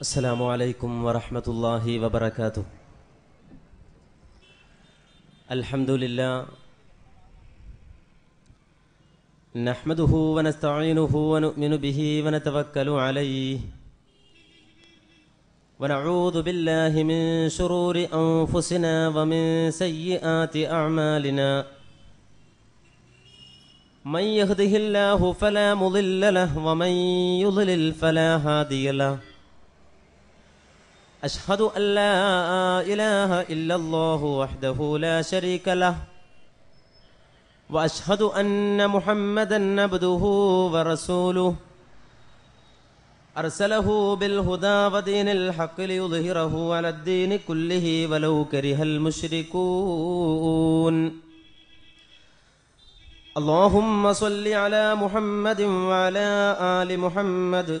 السلام عليكم ورحمة الله وبركاته الحمد لله نحمده ونستعينه ونؤمن به ونتوكل عليه ونعوذ بالله من شرور أنفسنا ومن سيئات أعمالنا من يهده الله فلا مضل له ومن يضلل فلا هادي له أشهد أن لا إله إلا الله وحده لا شريك له وأشهد أن محمدا عبده ورسوله أرسله بالهدى ودين الحق ليظهره على الدين كله ولو كره المشركون اللهم صل على محمد وعلى آل محمد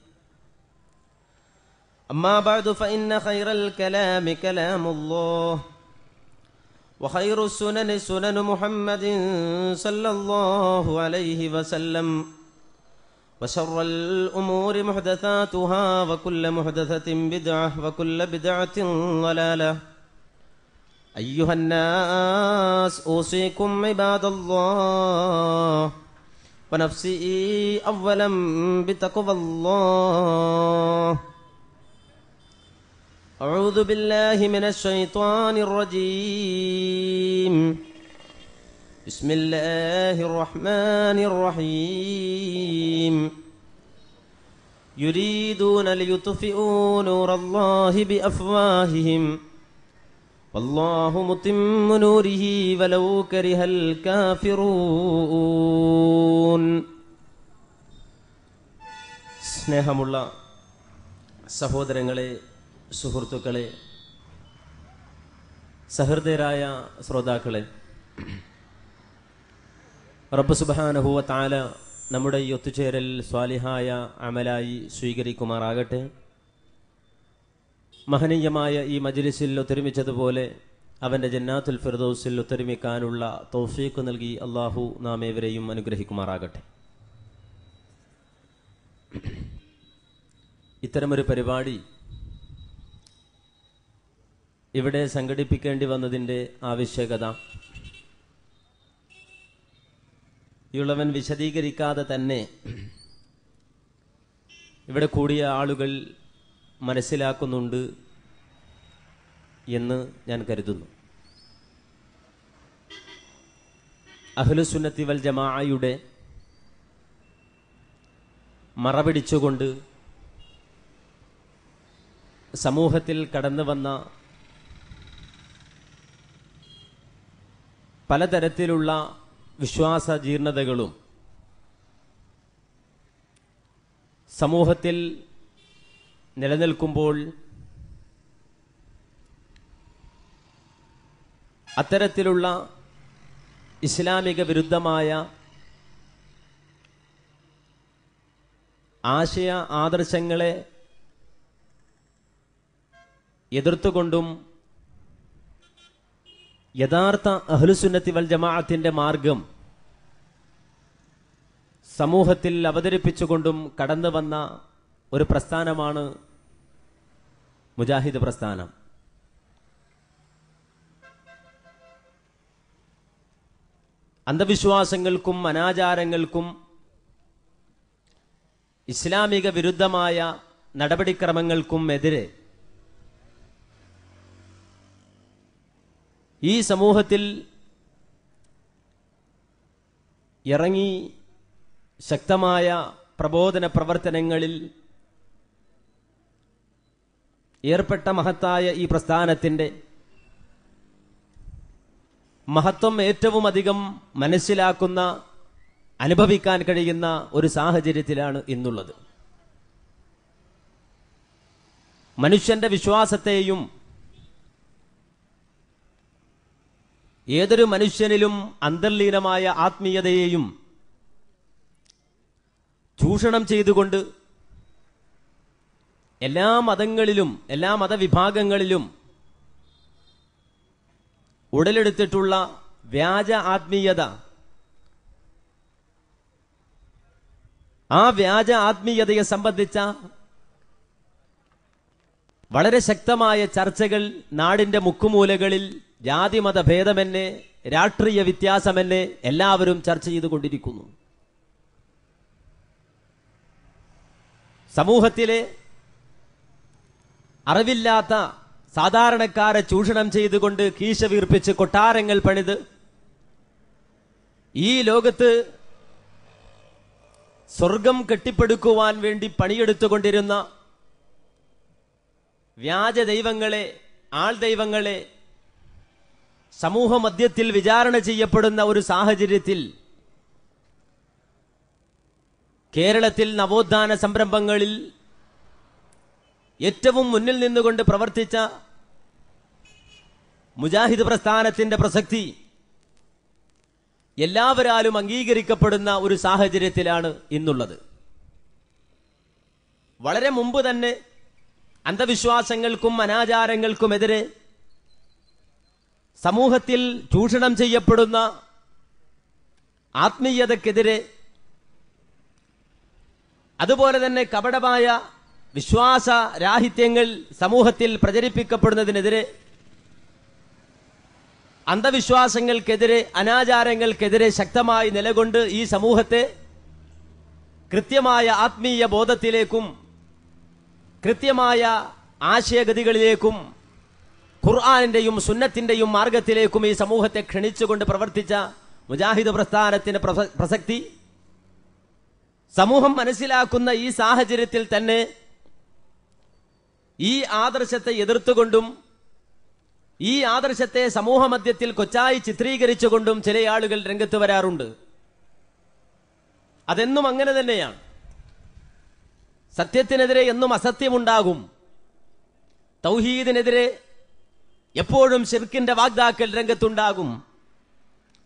أما بعد فإن خير الكلام كلام الله وخير السنن سنن محمد صلى الله عليه وسلم وشر الأمور محدثاتها وكل محدثة بدعة وكل بدعة ضلالة أيها الناس أوصيكم عباد الله ونفسي أولا بتقوى الله أعوذ بالله من الشيطان الرجيم بسم الله الرحمن الرحيم يريدون ليطفئوا نور الله بأفواههم والله متم نوره ولو كره الكافرون സ്നേഹമുള്ള സഹോദരങ്ങളെ സുഹൃത്തുക്കളെ സഹൃദയരായ ശ്രോതാക്കളെ റബ്ബ് സുബാനുഭൂവ താല നമ്മുടെ ഈ ഒത്തുചേരൽ സ്വാലിഹായ അമലായി സ്വീകരിക്കുമാറാകട്ടെ മഹനീയമായ ഈ മജിലിസിൽ ഒത്തൊരുമിച്ചതുപോലെ അവൻ്റെ ജന്നാത്തുൽ ഫിർദോസിൽ ഒത്തൊരുമിക്കാനുള്ള തോഫീക്ക് നൽകി അള്ളാഹു നാം ഏവരെയും അനുഗ്രഹിക്കുമാറാകട്ടെ ഇത്തരമൊരു പരിപാടി ഇവിടെ സംഘടിപ്പിക്കേണ്ടി വന്നതിൻ്റെ ആവശ്യകത ഇളവൻ വിശദീകരിക്കാതെ തന്നെ ഇവിടെ കൂടിയ ആളുകൾ മനസ്സിലാക്കുന്നുണ്ട് എന്ന് ഞാൻ കരുതുന്നു അഹ്ലുസുന്നത്തി വൽ ജമാഅയുടെ മറപിടിച്ചുകൊണ്ട് സമൂഹത്തിൽ കടന്നു വന്ന പലതരത്തിലുള്ള വിശ്വാസ ജീർണതകളും സമൂഹത്തിൽ നിലനിൽക്കുമ്പോൾ അത്തരത്തിലുള്ള ഇസ്ലാമിക വിരുദ്ധമായ ആശയ ആദർശങ്ങളെ എതിർത്തുകൊണ്ടും യഥാർത്ഥ അഹ്ലുസുന്നത്തി വൽ ജമാഅത്തിന്റെ മാർഗം സമൂഹത്തിൽ അവതരിപ്പിച്ചുകൊണ്ടും കടന്നു വന്ന ഒരു പ്രസ്ഥാനമാണ് മുജാഹിദ് പ്രസ്ഥാനം അന്ധവിശ്വാസങ്ങൾക്കും അനാചാരങ്ങൾക്കും ഇസ്ലാമിക വിരുദ്ധമായ നടപടിക്രമങ്ങൾക്കും എതിരെ ഈ സമൂഹത്തിൽ ഇറങ്ങി ശക്തമായ പ്രബോധന പ്രവർത്തനങ്ങളിൽ ഏർപ്പെട്ട മഹത്തായ ഈ പ്രസ്ഥാനത്തിൻ്റെ മഹത്വം ഏറ്റവും അധികം മനസ്സിലാക്കുന്ന അനുഭവിക്കാൻ കഴിയുന്ന ഒരു സാഹചര്യത്തിലാണ് ഇന്നുള്ളത് മനുഷ്യന്റെ വിശ്വാസത്തെയും ഏതൊരു മനുഷ്യനിലും അന്തർലീനമായ ആത്മീയതയെയും ചൂഷണം ചെയ്തുകൊണ്ട് എല്ലാ മതങ്ങളിലും എല്ലാ മതവിഭാഗങ്ങളിലും ഉടലെടുത്തിട്ടുള്ള വ്യാജ ആത്മീയത ആ വ്യാജ ആത്മീയതയെ സംബന്ധിച്ച വളരെ ശക്തമായ ചർച്ചകൾ നാടിന്റെ മുക്കുമൂലകളിൽ ജാതിമത ഭേദമെന്നെ രാഷ്ട്രീയ വ്യത്യാസമെന്നെ എല്ലാവരും ചർച്ച ചെയ്തുകൊണ്ടിരിക്കുന്നു സമൂഹത്തിലെ അറിവില്ലാത്ത സാധാരണക്കാരെ ചൂഷണം ചെയ്തുകൊണ്ട് കീശ വീർപ്പിച്ച് കൊട്ടാരങ്ങൾ പണിത് ഈ ലോകത്ത് സ്വർഗം കെട്ടിപ്പടുക്കുവാൻ വേണ്ടി പണിയെടുത്തുകൊണ്ടിരുന്ന വ്യാജ ദൈവങ്ങളെ ആൾ ദൈവങ്ങളെ സമൂഹ മധ്യത്തിൽ വിചാരണ ചെയ്യപ്പെടുന്ന ഒരു സാഹചര്യത്തിൽ കേരളത്തിൽ നവോത്ഥാന സംരംഭങ്ങളിൽ ഏറ്റവും മുന്നിൽ നിന്നുകൊണ്ട് പ്രവർത്തിച്ച മുജാഹിദ് പ്രസ്ഥാനത്തിന്റെ പ്രസക്തി എല്ലാവരാലും അംഗീകരിക്കപ്പെടുന്ന ഒരു സാഹചര്യത്തിലാണ് ഇന്നുള്ളത് വളരെ മുമ്പ് തന്നെ അന്ധവിശ്വാസങ്ങൾക്കും അനാചാരങ്ങൾക്കുമെതിരെ സമൂഹത്തിൽ ചൂഷണം ചെയ്യപ്പെടുന്ന ആത്മീയതക്കെതിരെ അതുപോലെ തന്നെ കപടമായ വിശ്വാസ രാഹിത്യങ്ങൾ സമൂഹത്തിൽ പ്രചരിപ്പിക്കപ്പെടുന്നതിനെതിരെ അന്ധവിശ്വാസങ്ങൾക്കെതിരെ അനാചാരങ്ങൾക്കെതിരെ ശക്തമായി നിലകൊണ്ട് ഈ സമൂഹത്തെ കൃത്യമായ ആത്മീയ ബോധത്തിലേക്കും കൃത്യമായ ആശയഗതികളിലേക്കും ഖുർആാനിന്റെയും സുന്നത്തിന്റെയും മാർഗത്തിലേക്കും ഈ സമൂഹത്തെ ക്ഷണിച്ചുകൊണ്ട് പ്രവർത്തിച്ച മുജാഹിദ് പ്രസ്ഥാനത്തിന്റെ പ്രസക്തി സമൂഹം മനസ്സിലാക്കുന്ന ഈ സാഹചര്യത്തിൽ തന്നെ ഈ ആദർശത്തെ എതിർത്തുകൊണ്ടും ഈ ആദർശത്തെ സമൂഹമധ്യത്തിൽ കൊച്ചായി ചിത്രീകരിച്ചുകൊണ്ടും ചില ആളുകൾ രംഗത്ത് വരാറുണ്ട് അതെന്നും അങ്ങനെ തന്നെയാണ് സത്യത്തിനെതിരെ എന്നും അസത്യമുണ്ടാകും തൗഹീദിനെതിരെ എപ്പോഴും ഷിർക്കിന്റെ വാഗ്ദാക്കൽ രംഗത്തുണ്ടാകും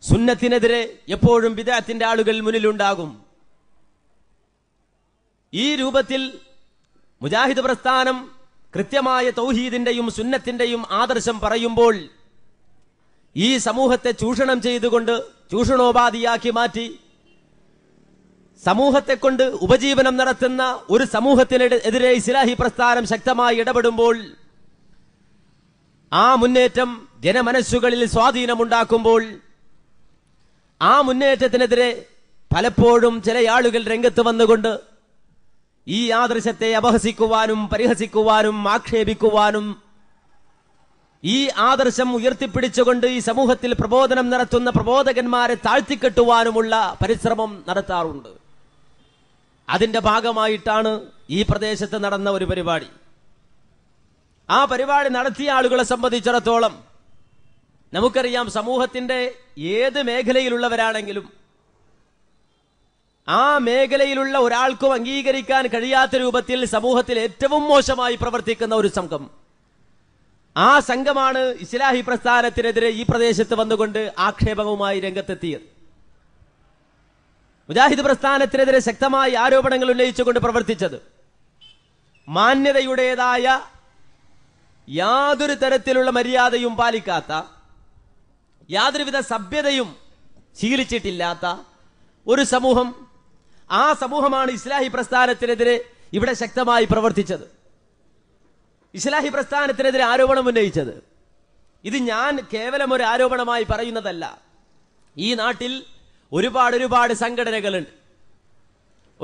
സുന്നത്തിനെതിരെ എപ്പോഴും വിദേഹത്തിന്റെ ആളുകൾ മുന്നിലുണ്ടാകും ഈ രൂപത്തിൽ മുജാഹിദ് പ്രസ്ഥാനം കൃത്യമായ തൗഹീദിന്റെയും സുന്നത്തിന്റെയും ആദർശം പറയുമ്പോൾ ഈ സമൂഹത്തെ ചൂഷണം ചെയ്തുകൊണ്ട് ചൂഷണോപാധിയാക്കി മാറ്റി സമൂഹത്തെ കൊണ്ട് ഉപജീവനം നടത്തുന്ന ഒരു സമൂഹത്തിനെതിരെ ഇസ്ലാഹി പ്രസ്ഥാനം ശക്തമായി ഇടപെടുമ്പോൾ ആ മുന്നേറ്റം ജനമനസ്സുകളിൽ സ്വാധീനമുണ്ടാക്കുമ്പോൾ ആ മുന്നേറ്റത്തിനെതിരെ പലപ്പോഴും ചില ആളുകൾ രംഗത്ത് വന്നുകൊണ്ട് ഈ ആദർശത്തെ അപഹസിക്കുവാനും പരിഹസിക്കുവാനും ആക്ഷേപിക്കുവാനും ഈ ആദർശം ഉയർത്തിപ്പിടിച്ചുകൊണ്ട് ഈ സമൂഹത്തിൽ പ്രബോധനം നടത്തുന്ന പ്രബോധകന്മാരെ താഴ്ത്തിക്കെട്ടുവാനുമുള്ള പരിശ്രമം നടത്താറുണ്ട് അതിന്റെ ഭാഗമായിട്ടാണ് ഈ പ്രദേശത്ത് നടന്ന ഒരു പരിപാടി ആ പരിപാടി നടത്തിയ ആളുകളെ സംബന്ധിച്ചിടത്തോളം നമുക്കറിയാം സമൂഹത്തിന്റെ ഏത് മേഖലയിലുള്ളവരാണെങ്കിലും ആ മേഖലയിലുള്ള ഒരാൾക്കും അംഗീകരിക്കാൻ കഴിയാത്ത രൂപത്തിൽ സമൂഹത്തിൽ ഏറ്റവും മോശമായി പ്രവർത്തിക്കുന്ന ഒരു സംഘം ആ സംഘമാണ് ഇസ്ലാഹി പ്രസ്ഥാനത്തിനെതിരെ ഈ പ്രദേശത്ത് വന്നുകൊണ്ട് ആക്ഷേപകവുമായി രംഗത്തെത്തിയത് മുജാഹിദ് പ്രസ്ഥാനത്തിനെതിരെ ശക്തമായ ആരോപണങ്ങൾ ഉന്നയിച്ചുകൊണ്ട് പ്രവർത്തിച്ചത് മാന്യതയുടേതായ യാതൊരു തരത്തിലുള്ള മര്യാദയും പാലിക്കാത്ത യാതൊരുവിധ സഭ്യതയും ശീലിച്ചിട്ടില്ലാത്ത ഒരു സമൂഹം ആ സമൂഹമാണ് ഇസ്ലാഹി പ്രസ്ഥാനത്തിനെതിരെ ഇവിടെ ശക്തമായി പ്രവർത്തിച്ചത് ഇസ്ലാഹി പ്രസ്ഥാനത്തിനെതിരെ ആരോപണം ഉന്നയിച്ചത് ഇത് ഞാൻ കേവലം ഒരു ആരോപണമായി പറയുന്നതല്ല ഈ നാട്ടിൽ ഒരുപാട് ഒരുപാട് സംഘടനകളുണ്ട്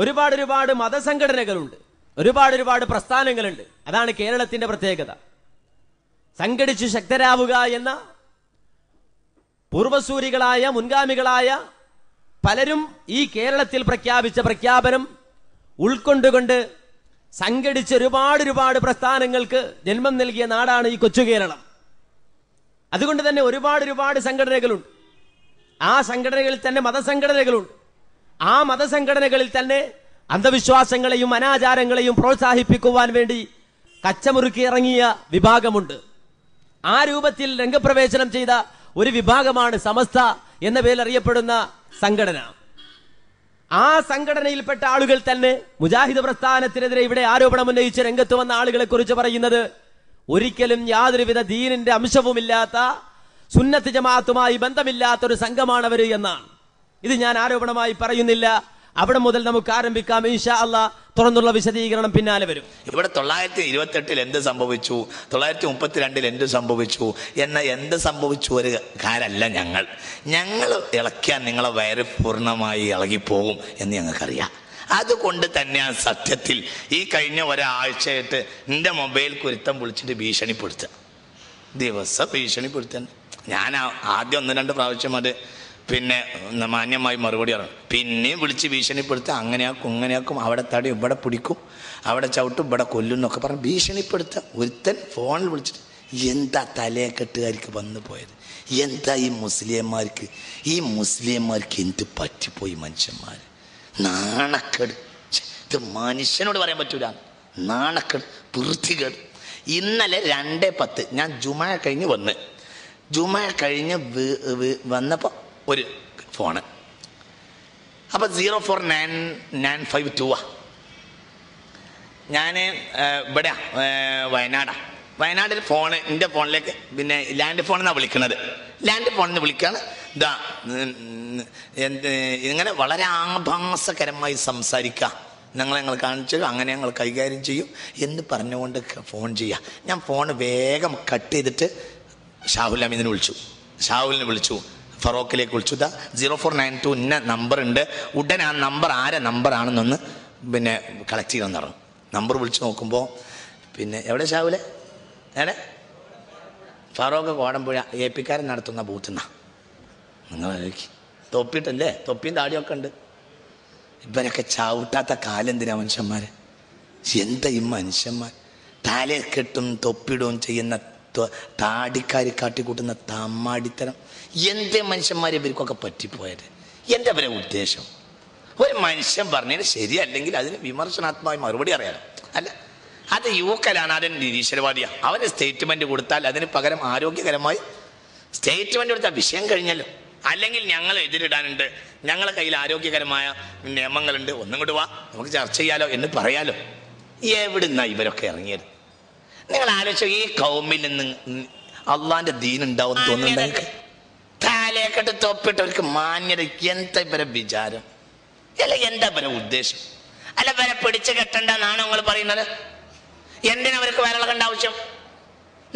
ഒരുപാട് ഒരുപാട് മതസംഘടനകളുണ്ട് ഒരുപാട് ഒരുപാട് പ്രസ്ഥാനങ്ങളുണ്ട് അതാണ് കേരളത്തിന്റെ പ്രത്യേകത സംഘടിച്ച് ശക്തരാവുക എന്ന പൂർവസൂരികളായ മുൻഗാമികളായ പലരും ഈ കേരളത്തിൽ പ്രഖ്യാപിച്ച പ്രഖ്യാപനം ഉൾക്കൊണ്ടുകൊണ്ട് സംഘടിച്ച് ഒരുപാട് ഒരുപാട് പ്രസ്ഥാനങ്ങൾക്ക് ജന്മം നൽകിയ നാടാണ് ഈ കൊച്ചു കേരളം അതുകൊണ്ട് തന്നെ ഒരുപാട് ഒരുപാട് സംഘടനകളുണ്ട് ആ സംഘടനകളിൽ തന്നെ മതസംഘടനകളുണ്ട് ആ മതസംഘടനകളിൽ തന്നെ അന്ധവിശ്വാസങ്ങളെയും അനാചാരങ്ങളെയും പ്രോത്സാഹിപ്പിക്കുവാൻ വേണ്ടി കച്ചമുറുക്കി ഇറങ്ങിയ വിഭാഗമുണ്ട് ആ രൂപത്തിൽ രംഗപ്രവേശനം ചെയ്ത ഒരു വിഭാഗമാണ് സമസ്ത എന്ന പേരിൽ അറിയപ്പെടുന്ന സംഘടന ആ സംഘടനയിൽപ്പെട്ട ആളുകൾ തന്നെ മുജാഹിദ് പ്രസ്ഥാനത്തിനെതിരെ ഇവിടെ ആരോപണം ഉന്നയിച്ച് രംഗത്ത് വന്ന ആളുകളെ കുറിച്ച് പറയുന്നത് ഒരിക്കലും യാതൊരുവിധ ദീനിന്റെ അംശവുമില്ലാത്ത സുന്നത്ത് ജമാഅത്തുമായി ബന്ധമില്ലാത്തൊരു സംഘമാണവർ എന്നാണ് ഇത് ഞാൻ ആരോപണമായി പറയുന്നില്ല അവിടെ മുതൽ നമുക്ക് ആരംഭിക്കാം ഈശാ അല്ല തുറന്നുള്ള വിശദീകരണം പിന്നാലെ വരും ഇവിടെ തൊള്ളായിരത്തി എട്ടിൽ എന്ത് സംഭവിച്ചു തൊള്ളായിരത്തി രണ്ടിൽ എന്ത് സംഭവിച്ചു എന്ന എന്ത് സംഭവിച്ചു ഒരു കാരല്ല ഞങ്ങൾ ഞങ്ങൾ ഇളക്കിയാൽ നിങ്ങളെ വയറ് പൂർണ്ണമായി ഇളകിപ്പോകും എന്ന് ഞങ്ങൾക്കറിയാം അതുകൊണ്ട് തന്നെയാണ് സത്യത്തിൽ ഈ കഴിഞ്ഞ ഒരാഴ്ചയായിട്ട് എൻ്റെ മൊബൈൽ കുരുത്തം വിളിച്ചിട്ട് ഭീഷണിപ്പെടുത്തുക ദിവസം ഭീഷണിപ്പെടുത്തുക ഞാൻ ആദ്യം ഒന്ന് രണ്ട് പ്രാവശ്യം അത് പിന്നെ മാന്യമായി മറുപടി പറഞ്ഞു പിന്നെയും വിളിച്ച് ഭീഷണിപ്പെടുത്തുക അങ്ങനെയാക്കും ഇങ്ങനെയാക്കും അവിടെ തടി ഇവിടെ പിടിക്കും അവിടെ ചവിട്ടും ഇവിടെ കൊല്ലും എന്നൊക്കെ പറഞ്ഞ് ഭീഷണിപ്പെടുത്ത ഒരുത്തൻ ഫോണിൽ വിളിച്ചിട്ട് എന്താ തലയെ കെട്ടുകാർക്ക് വന്നു പോയത് എന്താ ഈ മുസ്ലിംമാർക്ക് ഈ മുസ്ലിംമാർക്ക് എന്ത് പറ്റിപ്പോയി മനുഷ്യന്മാർ നാണക്കേട് ഇത് മനുഷ്യനോട് പറയാൻ പറ്റൂല നാണക്കേട് വൃത്തികേട് ഇന്നലെ രണ്ടേ പത്ത് ഞാൻ ജുമാ കഴിഞ്ഞ് വന്ന് ജുമാ കഴിഞ്ഞ് വന്നപ്പോൾ ഒരു ഫോണ് അപ്പോൾ zero four nine nine five two ആ ഞാൻ ഇവിടെയാ വയനാടാ വയനാട്ടിൽ ഫോണ് എൻ്റെ ഫോണിലേക്ക് പിന്നെ ലാൻഡ് ഫോണിൽ വിളിക്കുന്നത് ലാൻഡ് ഫോണിൽ നിന്ന് വിളിക്കുകയാണ് ഇതാ ഇങ്ങനെ വളരെ ആഭാസകരമായി സംസാരിക്കുക നിങ്ങളെ ഞങ്ങൾ കാണിച്ചു അങ്ങനെ ഞങ്ങൾ കൈകാര്യം ചെയ്യും എന്ന് പറഞ്ഞുകൊണ്ട് ഫോൺ ചെയ്യുക ഞാൻ ഫോൺ വേഗം കട്ട് ചെയ്തിട്ട് ഷാഹുൽ അമീദിനെ വിളിച്ചു ഷാഹുലിനെ വിളിച്ചു ഫറോക്കിലേക്ക് വിളിച്ചു ഇതാ സീറോ ഫോർ നയൻ ടു ഇന്ന നമ്പർ ഉണ്ട് ഉടൻ ആ നമ്പർ ആരെ നമ്പർ ആണെന്നൊന്ന് പിന്നെ കളക്ട് ചെയ്തെന്ന് പറഞ്ഞു നമ്പർ വിളിച്ച് നോക്കുമ്പോൾ പിന്നെ എവിടെ ഷാവൂലെ ഏടെ ഫറോക്ക് കോടമ്പുഴ എ പിക്കാരൻ നടത്തുന്ന ബൂത്തുന്ന നിങ്ങൾ തൊപ്പിയിട്ടല്ലേ തൊപ്പിയും താടിയൊക്കെ ഉണ്ട് ഇവനൊക്കെ ചവിട്ടാത്ത കാലെന്തിനാ മനുഷ്യന്മാർ എന്താ ഈ മനുഷ്യന്മാർ തലയെ കെട്ടും തൊപ്പിടും ചെയ്യുന്ന താടിക്കാരി കാട്ടിക്കൂട്ടുന്ന തമ്മാടിത്തരം എന്തേ മനുഷ്യന്മാരെ ഇവർക്കൊക്കെ പറ്റിപ്പോയത് എൻ്റെ അവരെ ഉദ്ദേശം ഒരു മനുഷ്യൻ പറഞ്ഞതിന് ശരിയല്ലെങ്കിൽ അതിന് വിമർശനാത്മകമായി മറുപടി അറിയാലോ അല്ല അത് യുവക്കലാണ് അതിന് നിരീശ്വരവാദിയാണ് അവന് സ്റ്റേറ്റ്മെൻറ്റ് കൊടുത്താൽ അതിന് പകരം ആരോഗ്യകരമായി സ്റ്റേറ്റ്മെൻറ്റ് കൊടുത്താൽ വിഷയം കഴിഞ്ഞല്ലോ അല്ലെങ്കിൽ ഞങ്ങൾ എതിരിടാനുണ്ട് ഞങ്ങളെ കയ്യിൽ ആരോഗ്യകരമായ നിയമങ്ങളുണ്ട് ഒന്നും കൂടി വാ നമുക്ക് ചർച്ച ചെയ്യാലോ എന്ന് പറയാലോ എവിടുന്നാ ഇവരൊക്കെ ഇറങ്ങിയത് നിങ്ങൾ ആലോചിച്ചോ ഈ കൗമിൽ നിന്ന് അള്ളാന്റെ ദീൻ ഉണ്ടാവും തോന്നുന്നുണ്ടെങ്കിൽ ತಾಲೇಕಟ್ಟು ತೊಪ್ಪಿಟ್ಟವರಿಗೆ മാന്യത എന്താ ഇവരെ വിചാരം അല്ല എന്താ ഇവരെ ഉദ്ദേശം അല്ല വരെ പിടിച്ചു എന്നാണ് നിങ്ങൾ പറയുന്നത് എന്തിനാ അവർക്ക് വരളകണ്ട ആവശ്യം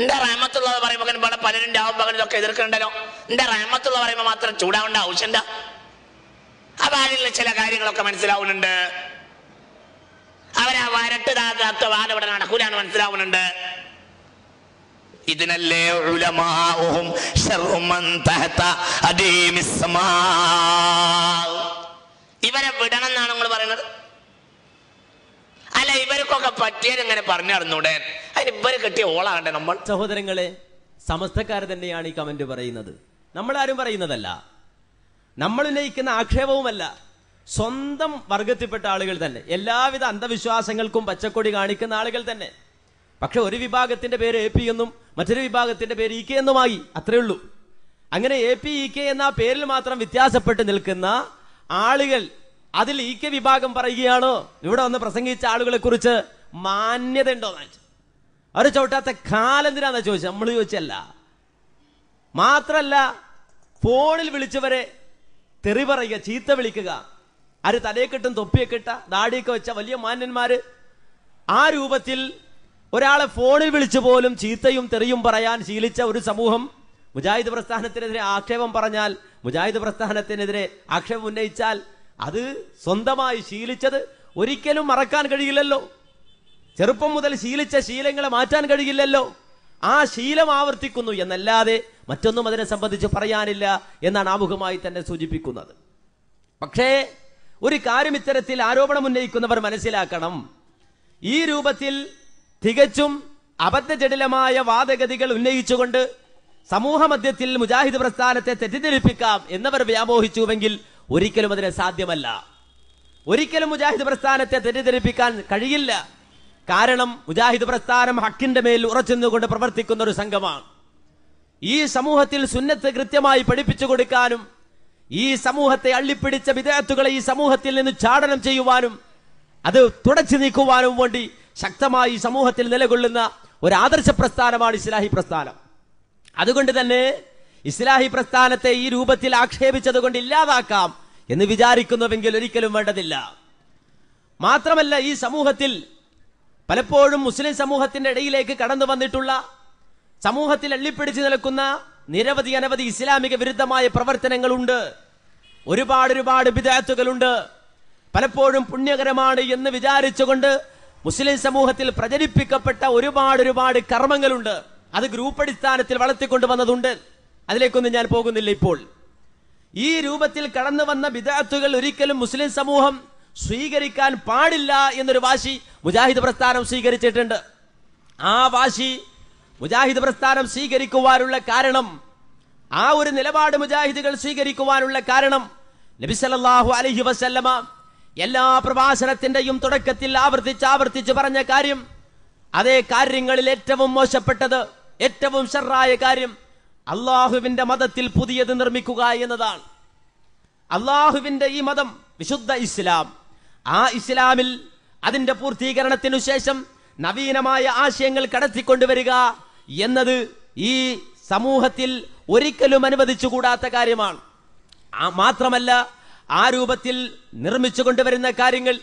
എന്റെ റഹമത്തുള്ളത് പറയുമ്പോൾ ഇവിടെ പലരും രാവും പകലിലൊക്കെ എതിർക്കണ്ടല്ലോ എന്റെ റഹമത്തുള്ള പറയുമ്പോൾ മാത്രം ചൂടാവേണ്ട ആവശ്യം എന്താ ആ അതിൽ ചില കാര്യങ്ങളൊക്കെ മനസ്സിലാവുന്നുണ്ട് അവരാ വരട്ട് താത്ത വാദം ഇവിടെ നടക്കൂലാണ് മനസ്സിലാവുന്നുണ്ട് ഇതിനല്ലേ ഉലമാവും ഇവരെ വിടണം എന്നാണ് നമ്മൾ പറയുന്നത് അല്ല ഇവർക്കൊക്കെ പറ്റിയാൽ ഇങ്ങനെ പറഞ്ഞു അതിന് ഇവര് കെട്ടിയ ഓളാകണ്ടേ നമ്മൾ സഹോദരങ്ങളെ സമസ്തക്കാർ തന്നെയാണ് ഈ കമന്റ് പറയുന്നത് നമ്മളാരും പറയുന്നതല്ല നമ്മൾ ഉന്നയിക്കുന്ന ആക്ഷേപവുമല്ല സ്വന്തം വർഗത്തിൽപ്പെട്ട ആളുകൾ തന്നെ എല്ലാവിധ അന്ധവിശ്വാസങ്ങൾക്കും പച്ചക്കൊടി കാണിക്കുന്ന ആളുകൾ തന്നെ പക്ഷെ ഒരു വിഭാഗത്തിന്റെ പേര് എ പി എന്നും മറ്റൊരു വിഭാഗത്തിന്റെ പേര് ഇ e കെ എന്നുമായി അത്രേ ഉള്ളൂ അങ്ങനെ എ പി ഇ കെ എന്ന പേരിൽ മാത്രം വ്യത്യാസപ്പെട്ട് നിൽക്കുന്ന ആളുകൾ അതിൽ ഇ e കെ വിഭാഗം പറയുകയാണോ ഇവിടെ വന്ന് പ്രസംഗിച്ച ആളുകളെ കുറിച്ച് മാന്യത ഉണ്ടോന്ന് ചോദിച്ചു അവർ ചവിട്ടാത്ത കാലെന്തിനാന്ന് ചോദിച്ചു നമ്മൾ ചോദിച്ചല്ല മാത്രല്ല ഫോണിൽ വിളിച്ചവരെ തെറി പറയുക ചീത്ത വിളിക്കുക ആര് തലയെ കെട്ടും തൊപ്പിയെ കെട്ട ദാടിയൊക്കെ വെച്ച വലിയ മാന്യന്മാര് ആ രൂപത്തിൽ ഒരാളെ ഫോണിൽ വിളിച്ചു പോലും ചീത്തയും തെറിയും പറയാൻ ശീലിച്ച ഒരു സമൂഹം മുജാഹിദ് പ്രസ്ഥാനത്തിനെതിരെ ആക്ഷേപം പറഞ്ഞാൽ മുജാഹിദ് പ്രസ്ഥാനത്തിനെതിരെ ആക്ഷേപം ഉന്നയിച്ചാൽ അത് സ്വന്തമായി ശീലിച്ചത് ഒരിക്കലും മറക്കാൻ കഴിയില്ലല്ലോ ചെറുപ്പം മുതൽ ശീലിച്ച ശീലങ്ങളെ മാറ്റാൻ കഴിയില്ലല്ലോ ആ ശീലം ആവർത്തിക്കുന്നു എന്നല്ലാതെ മറ്റൊന്നും അതിനെ സംബന്ധിച്ച് പറയാനില്ല എന്നാണ് ആമുഖമായി തന്നെ സൂചിപ്പിക്കുന്നത് പക്ഷേ ഒരു കാര്യം ഇത്തരത്തിൽ ആരോപണം ഉന്നയിക്കുന്നവർ മനസ്സിലാക്കണം ഈ രൂപത്തിൽ തികച്ചും അബദ്ധജടിലമായ വാദഗതികൾ ഉന്നയിച്ചുകൊണ്ട് സമൂഹ മധ്യത്തിൽ മുജാഹിദ് പ്രസ്ഥാനത്തെ തെറ്റിദ്ധരിപ്പിക്കാം എന്നവർ വ്യാമോഹിച്ചുവെങ്കിൽ ഒരിക്കലും അതിന് സാധ്യമല്ല ഒരിക്കലും മുജാഹിദ് പ്രസ്ഥാനത്തെ തെറ്റിദ്ധരിപ്പിക്കാൻ കഴിയില്ല കാരണം മുജാഹിദ് പ്രസ്ഥാനം ഹക്കിന്റെ മേൽ ഉറച്ചുനിന്നുകൊണ്ട് പ്രവർത്തിക്കുന്ന ഒരു സംഘമാണ് ഈ സമൂഹത്തിൽ സുന്നത്ത് കൃത്യമായി പഠിപ്പിച്ചു കൊടുക്കാനും ഈ സമൂഹത്തെ അള്ളിപ്പിടിച്ച വിദേഹത്തുകളെ ഈ സമൂഹത്തിൽ നിന്ന് ചാടനം ചെയ്യുവാനും അത് തുടച്ചു നീക്കുവാനും വേണ്ടി ശക്തമായി സമൂഹത്തിൽ നിലകൊള്ളുന്ന ഒരു ആദർശ പ്രസ്ഥാനമാണ് ഇസ്ലാഹി പ്രസ്ഥാനം അതുകൊണ്ട് തന്നെ ഇസ്ലാഹി പ്രസ്ഥാനത്തെ ഈ രൂപത്തിൽ ആക്ഷേപിച്ചത് കൊണ്ട് ഇല്ലാതാക്കാം എന്ന് വിചാരിക്കുന്നുവെങ്കിൽ ഒരിക്കലും വേണ്ടതില്ല മാത്രമല്ല ഈ സമൂഹത്തിൽ പലപ്പോഴും മുസ്ലിം സമൂഹത്തിന്റെ ഇടയിലേക്ക് കടന്നു വന്നിട്ടുള്ള സമൂഹത്തിൽ അള്ളിപ്പിടിച്ചു നിൽക്കുന്ന നിരവധി അനവധി ഇസ്ലാമിക വിരുദ്ധമായ പ്രവർത്തനങ്ങളുണ്ട് ഒരുപാട് ഒരുപാട് വിദ്യാർത്ഥികളുണ്ട് പലപ്പോഴും പുണ്യകരമാണ് എന്ന് വിചാരിച്ചുകൊണ്ട് മുസ്ലിം സമൂഹത്തിൽ പ്രചരിപ്പിക്കപ്പെട്ട ഒരുപാട് ഒരുപാട് കർമ്മങ്ങളുണ്ട് അത് ഗ്രൂപ്പ് അടിസ്ഥാനത്തിൽ വന്നതുണ്ട് അതിലേക്കൊന്നും ഞാൻ പോകുന്നില്ല ഇപ്പോൾ ഈ രൂപത്തിൽ കടന്നു വന്ന വിദാത്തുകൾ ഒരിക്കലും മുസ്ലിം സമൂഹം സ്വീകരിക്കാൻ പാടില്ല എന്നൊരു വാശി മുജാഹിദ് പ്രസ്ഥാനം സ്വീകരിച്ചിട്ടുണ്ട് ആ വാശി മുജാഹിദ് പ്രസ്ഥാനം സ്വീകരിക്കുവാനുള്ള കാരണം ആ ഒരു നിലപാട് മുജാഹിദുകൾ സ്വീകരിക്കുവാനുള്ള കാരണം നബിസലല്ലാഹു അലഹി വസല്ലമ എല്ലാ പ്രഭാഷണത്തിന്റെയും തുടക്കത്തിൽ ആവർത്തിച്ച് ആവർത്തിച്ച് പറഞ്ഞ കാര്യം അതേ കാര്യങ്ങളിൽ ഏറ്റവും മോശപ്പെട്ടത് ഏറ്റവും ഷെറായ കാര്യം അള്ളാഹുവിന്റെ മതത്തിൽ പുതിയത് നിർമ്മിക്കുക എന്നതാണ് അള്ളാഹുവിന്റെ ഈ മതം വിശുദ്ധ ഇസ്ലാം ആ ഇസ്ലാമിൽ അതിന്റെ പൂർത്തീകരണത്തിനു ശേഷം നവീനമായ ആശയങ്ങൾ കടത്തിക്കൊണ്ടുവരിക എന്നത് ഈ സമൂഹത്തിൽ ഒരിക്കലും അനുവദിച്ചുകൂടാത്ത കാര്യമാണ് മാത്രമല്ല ആ രൂപത്തിൽ നിർമ്മിച്ചു കൊണ്ടുവരുന്ന കാര്യങ്ങൾ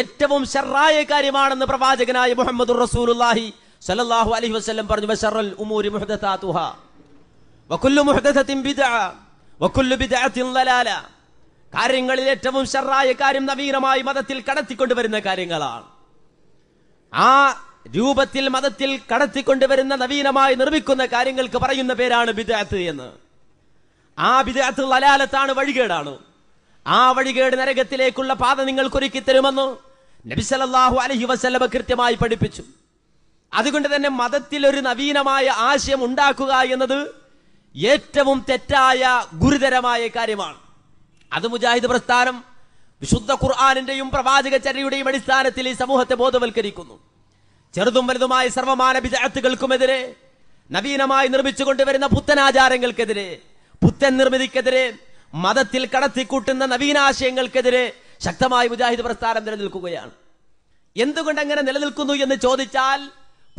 ഏറ്റവും ഷെറായ കാര്യമാണെന്ന് പ്രവാചകനായ മുഹമ്മദ് റസൂലുല്ലാഹി സല്ലല്ലാഹു അലൈഹി വസല്ലം പറഞ്ഞു കാര്യങ്ങളിൽ ഏറ്റവും ഷെറായ കാര്യം നവീനമായി മതത്തിൽ കടത്തിക്കൊണ്ടുവരുന്ന കാര്യങ്ങളാണ് ആ രൂപത്തിൽ മതത്തിൽ കടത്തിക്കൊണ്ടുവരുന്ന നവീനമായി നിർമ്മിക്കുന്ന കാര്യങ്ങൾക്ക് പറയുന്ന പേരാണ് ബിദാത്ത് എന്ന് ആ ബിദാത്ത് ലലാലത്താണ് വഴികേടാണ് ആ വഴികേട് നരകത്തിലേക്കുള്ള പാത നിങ്ങൾക്കൊരുക്കി തരുമെന്ന് നബിസലല്ലാഹു അലഹി വസല്ലമ കൃത്യമായി പഠിപ്പിച്ചു അതുകൊണ്ട് തന്നെ മതത്തിൽ ഒരു നവീനമായ ആശയം ഉണ്ടാക്കുക എന്നത് ഏറ്റവും തെറ്റായ ഗുരുതരമായ കാര്യമാണ് അത് മുജാഹിദ് പ്രസ്ഥാനം വിശുദ്ധ ഖുർആാനിന്റെയും പ്രവാചക ചരിയുടെയും അടിസ്ഥാനത്തിൽ ഈ സമൂഹത്തെ ബോധവൽക്കരിക്കുന്നു ചെറുതും വലുതുമായ സർവമാന വിജയത്തുകൾക്കുമെതിരെ നവീനമായി നിർമ്മിച്ചുകൊണ്ടുവരുന്ന പുത്തനാചാരങ്ങൾക്കെതിരെ പുത്തൻ പുത്തൻ നിർമ്മിതിക്കെതിരെ മതത്തിൽ കടത്തിക്കൂട്ടുന്ന നവീനാശയങ്ങൾക്കെതിരെ ശക്തമായ മുജാഹിദ് പ്രസ്ഥാനം നിലനിൽക്കുകയാണ് എന്തുകൊണ്ട് അങ്ങനെ നിലനിൽക്കുന്നു എന്ന് ചോദിച്ചാൽ